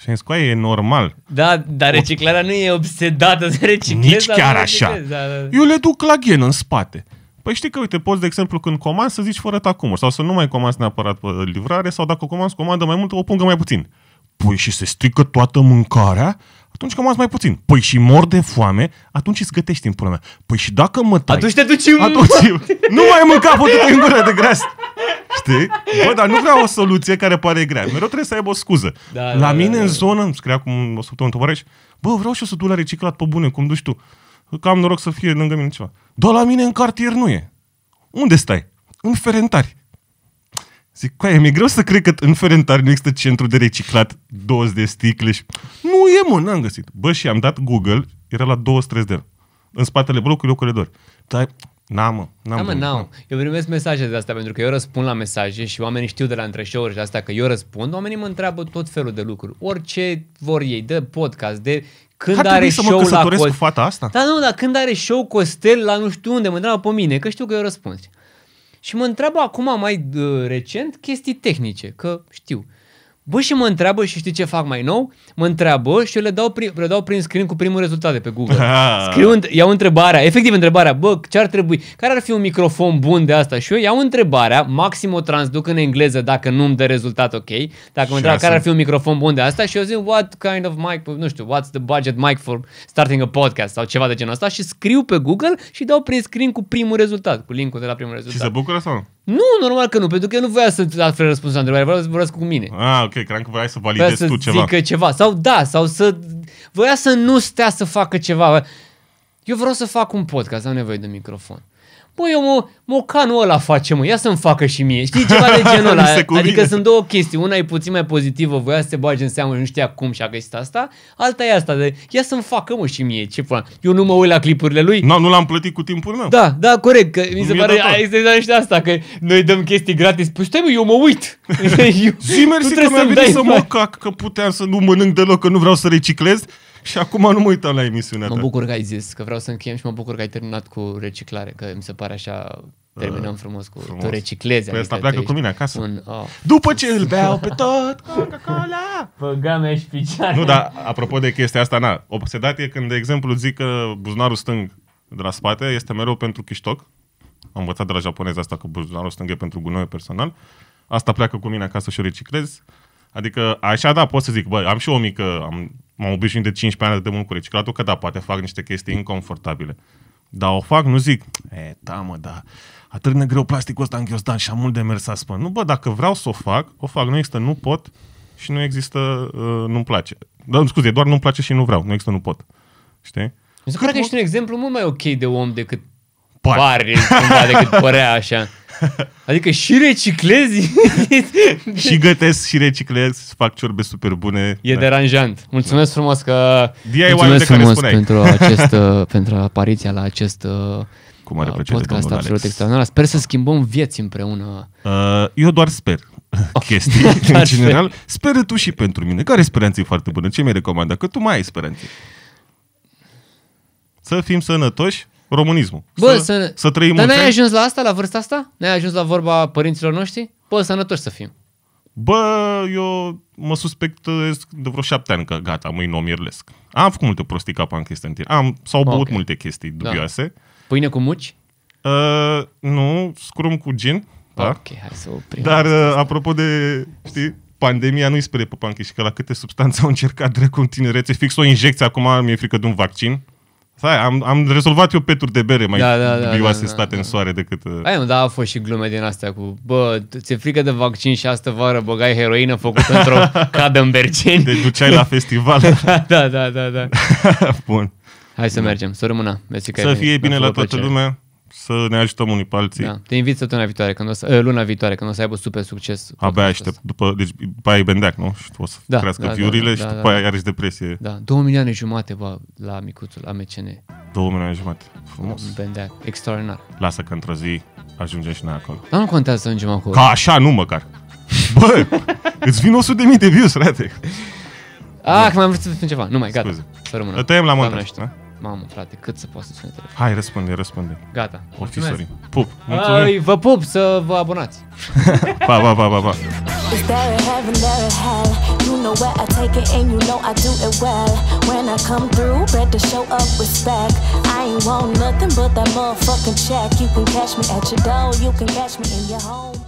Și am zis, e normal. Da, dar reciclarea o... nu e obsedată să reciclezi. Nici chiar așa. Da, da. Eu le duc la ghen în spate. Păi știi că, uite, poți, de exemplu, când comanzi să zici fără tacumuri sau să nu mai comanzi neapărat pe uh, livrare sau dacă comanzi comandă mai mult, o pungă mai puțin. Păi și se strică toată mâncarea, atunci comanzi mai puțin. Păi și mor de foame, atunci îți gătești în pula mea. Păi și dacă mă tai... Atunci te duci în... Atunci, nu mai mânca, poate în gură de gras. Știi? Bă, dar nu vreau o soluție care pare grea. Mereu trebuie să aibă o scuză. Da, La da, mine da, da. în zonă, îmi scria acum o săptămână, tovarăș, bă, vreau și duc la reciclat pe bune, cum duci tu? că am noroc să fie lângă mine ceva. Dar la mine în cartier nu e. Unde stai? În Ferentari. Zic, coaie, mi-e greu să cred că în Ferentari nu există centru de reciclat 20 de sticle și... Nu e, mă, n-am găsit. Bă, și am dat Google, era la 23 de În spatele blocului, locurile doar. Dar N-am, mă, n-am. Da, am n-am. Eu primesc mesaje de astea pentru că eu răspund la mesaje și oamenii știu de la între show și de astea că eu răspund. Oamenii mă întreabă tot felul de lucruri. Orice vor ei, de podcast, de când Ar are să show mă la cu fata asta? Da, nu, dar când are show Costel la nu știu unde, mă întreabă pe mine, că știu că eu răspund. Și mă întreabă acum mai uh, recent chestii tehnice, că știu. Bă, și mă întreabă și știi ce fac mai nou? Mă întreabă și eu le dau prin, le dau prin screen cu primul rezultat de pe Google. Scriu, iau întrebarea, efectiv întrebarea, bă, ce ar trebui, care ar fi un microfon bun de asta? Și eu iau întrebarea, maxim o transduc în engleză dacă nu îmi dă rezultat ok, dacă mă întreabă care ar fi un microfon bun de asta și eu zic, what kind of mic, nu știu, what's the budget mic for starting a podcast sau ceva de genul ăsta și scriu pe Google și dau prin screen cu primul rezultat, cu linkul de la primul rezultat. Și se bucură sau nu? Nu, normal că nu, pentru că eu nu voia să afle răspuns la întrebare, vreau să vorbesc cu mine. Ah, ok, cream că vrei să validezi voia tu să ceva. Zică ceva. Sau da, sau să... Voia să nu stea să facă ceva. Eu vreau să fac un podcast, am nevoie de microfon. Păi eu mă, mocanul ăla face, mă, ia să-mi facă și mie. Știi ceva de (laughs) genul ăla? adică sunt două chestii. Una e puțin mai pozitivă, voia să se bage în seamă și nu știa cum și-a găsit asta. Alta e asta de ia să-mi facă, mă, și mie. Ce fac? Eu nu mă uit la clipurile lui. No, nu l-am plătit cu timpul meu. Da, da, corect. Că mi se Mie pare exact și asta, că noi dăm chestii gratis. Păi stai, mă, eu mă uit. (laughs) Zi mersi că mi-a venit să mă cac, că puteam să nu mănânc deloc, că nu vreau să reciclez și acum nu mă uitam la emisiunea Mă bucur că ai zis că vreau să încheiem și mă bucur că ai terminat cu reciclare, că mi se pare așa Terminăm uh, frumos cu frumos. tu reciclezi. Păi asta pleacă cu mine acasă. Un, oh. După ce îl beau pe tot, (laughs) Coca-Cola! Pe și picioare. Nu, dar apropo de chestia asta, na, obsedat e când, de exemplu, zic că buzunarul stâng de la spate este mereu pentru chiștoc. Am învățat de la japonez asta că buzunarul stâng e pentru gunoi personal. Asta pleacă cu mine acasă și o reciclezi. Uh, Adică așa, da, pot să zic, bă, am și o mică, am, m-am obișnuit de 15 ani de mult cu reciclatul, că da, poate fac niște chestii inconfortabile. Dar o fac, nu zic, e, da mă, da, atât de greu plasticul ăsta ghiozdan și am mult de mers să spun. Nu, bă, dacă vreau să o fac, o fac, nu există, nu pot și nu există, uh, nu-mi place. Da, scuze, doar nu-mi place și nu vreau, nu există, nu pot. Știi? Mi se pare că ești un exemplu mult mai ok de om decât pare, pare cumva, decât părea așa. (laughs) (laughs) Adică și reciclezi (laughs) Și gătesc și reciclez Fac ciorbe super bune E da. deranjant Mulțumesc da. frumos că DIY Mulțumesc frumos care pentru, (laughs) acest, uh, pentru apariția la acest uh, mare uh, plăcere, podcast absolut Alex. extraordinar Sper să schimbăm vieți împreună uh, Eu doar sper oh, chestii în general. Speră tu și pentru mine. Care speranță e foarte bună? Ce mi-ai recomandat? Că tu mai ai speranțe. Să fim sănătoși, românismul. Bă, să, să, să trăim Dar n-ai ajuns la asta, la vârsta asta? N-ai ajuns la vorba părinților noștri? Bă, sănătoși să fim. Bă, eu mă suspectez de vreo șapte ani că gata, mâine o mirlesc. Am făcut multe prostii ca în în Am, s-au băut okay. multe chestii da. dubioase. Da. Pâine cu muci? Uh, nu, scrum cu gin. Da? Ok, hai să oprim. Dar, uh, apropo de, știi, pandemia nu-i spre pe panche și că la câte substanțe au încercat dracu în tinerețe, fix o injecție acum, mi-e frică de un vaccin. Stai, am, am rezolvat eu peturi de bere mai da, da, da, da, da, state da, în soare decât... Uh, Aia nu, da, a fost și glume din astea cu, bă, ți-e frică de vaccin și astă vară băgai heroină făcută (laughs) într-o cadă în Berceni. Te duceai la festival. (laughs) da, da, da, da. (laughs) Bun. Hai să mergem, să rămână. Să fie bine la toată lumea să ne ajutăm unii pe alții. Da. Te invit săptămâna viitoare, când o să, eh, luna viitoare, când o să aibă super succes. Abia aștept. După, deci, după aia e bendeac, nu? Și o să da, crească da, viurile da, da, și da, după da, aia iarăși depresie. Da, 2 milioane jumate bă, la micuțul, la MCN. 2 milioane jumate. Frumos. Bendeac. Extraordinar. Lasă că într-o zi ajungem și noi acolo. Dar nu contează să ajungem acolo. Ca așa, nu măcar. Bă, îți vin 100 de mii de views, frate. Ah, că m-am vrut să spun ceva. Nu mai, gata. Scuze. Să rămână. Tăiem la montaj. Da? Mamă, frate, cât să poți să sune telefon? Hai, răspunde, răspunde. Gata. Ofisorii. Pup. Mulțumim. vă pup să vă abonați. pa, pa, pa, pa, pa. know where I take it and you know I do it well. When I come through, ready show up respect. I ain't want nothing but that motherfucking check. You can catch me at your door, you can catch me in your home.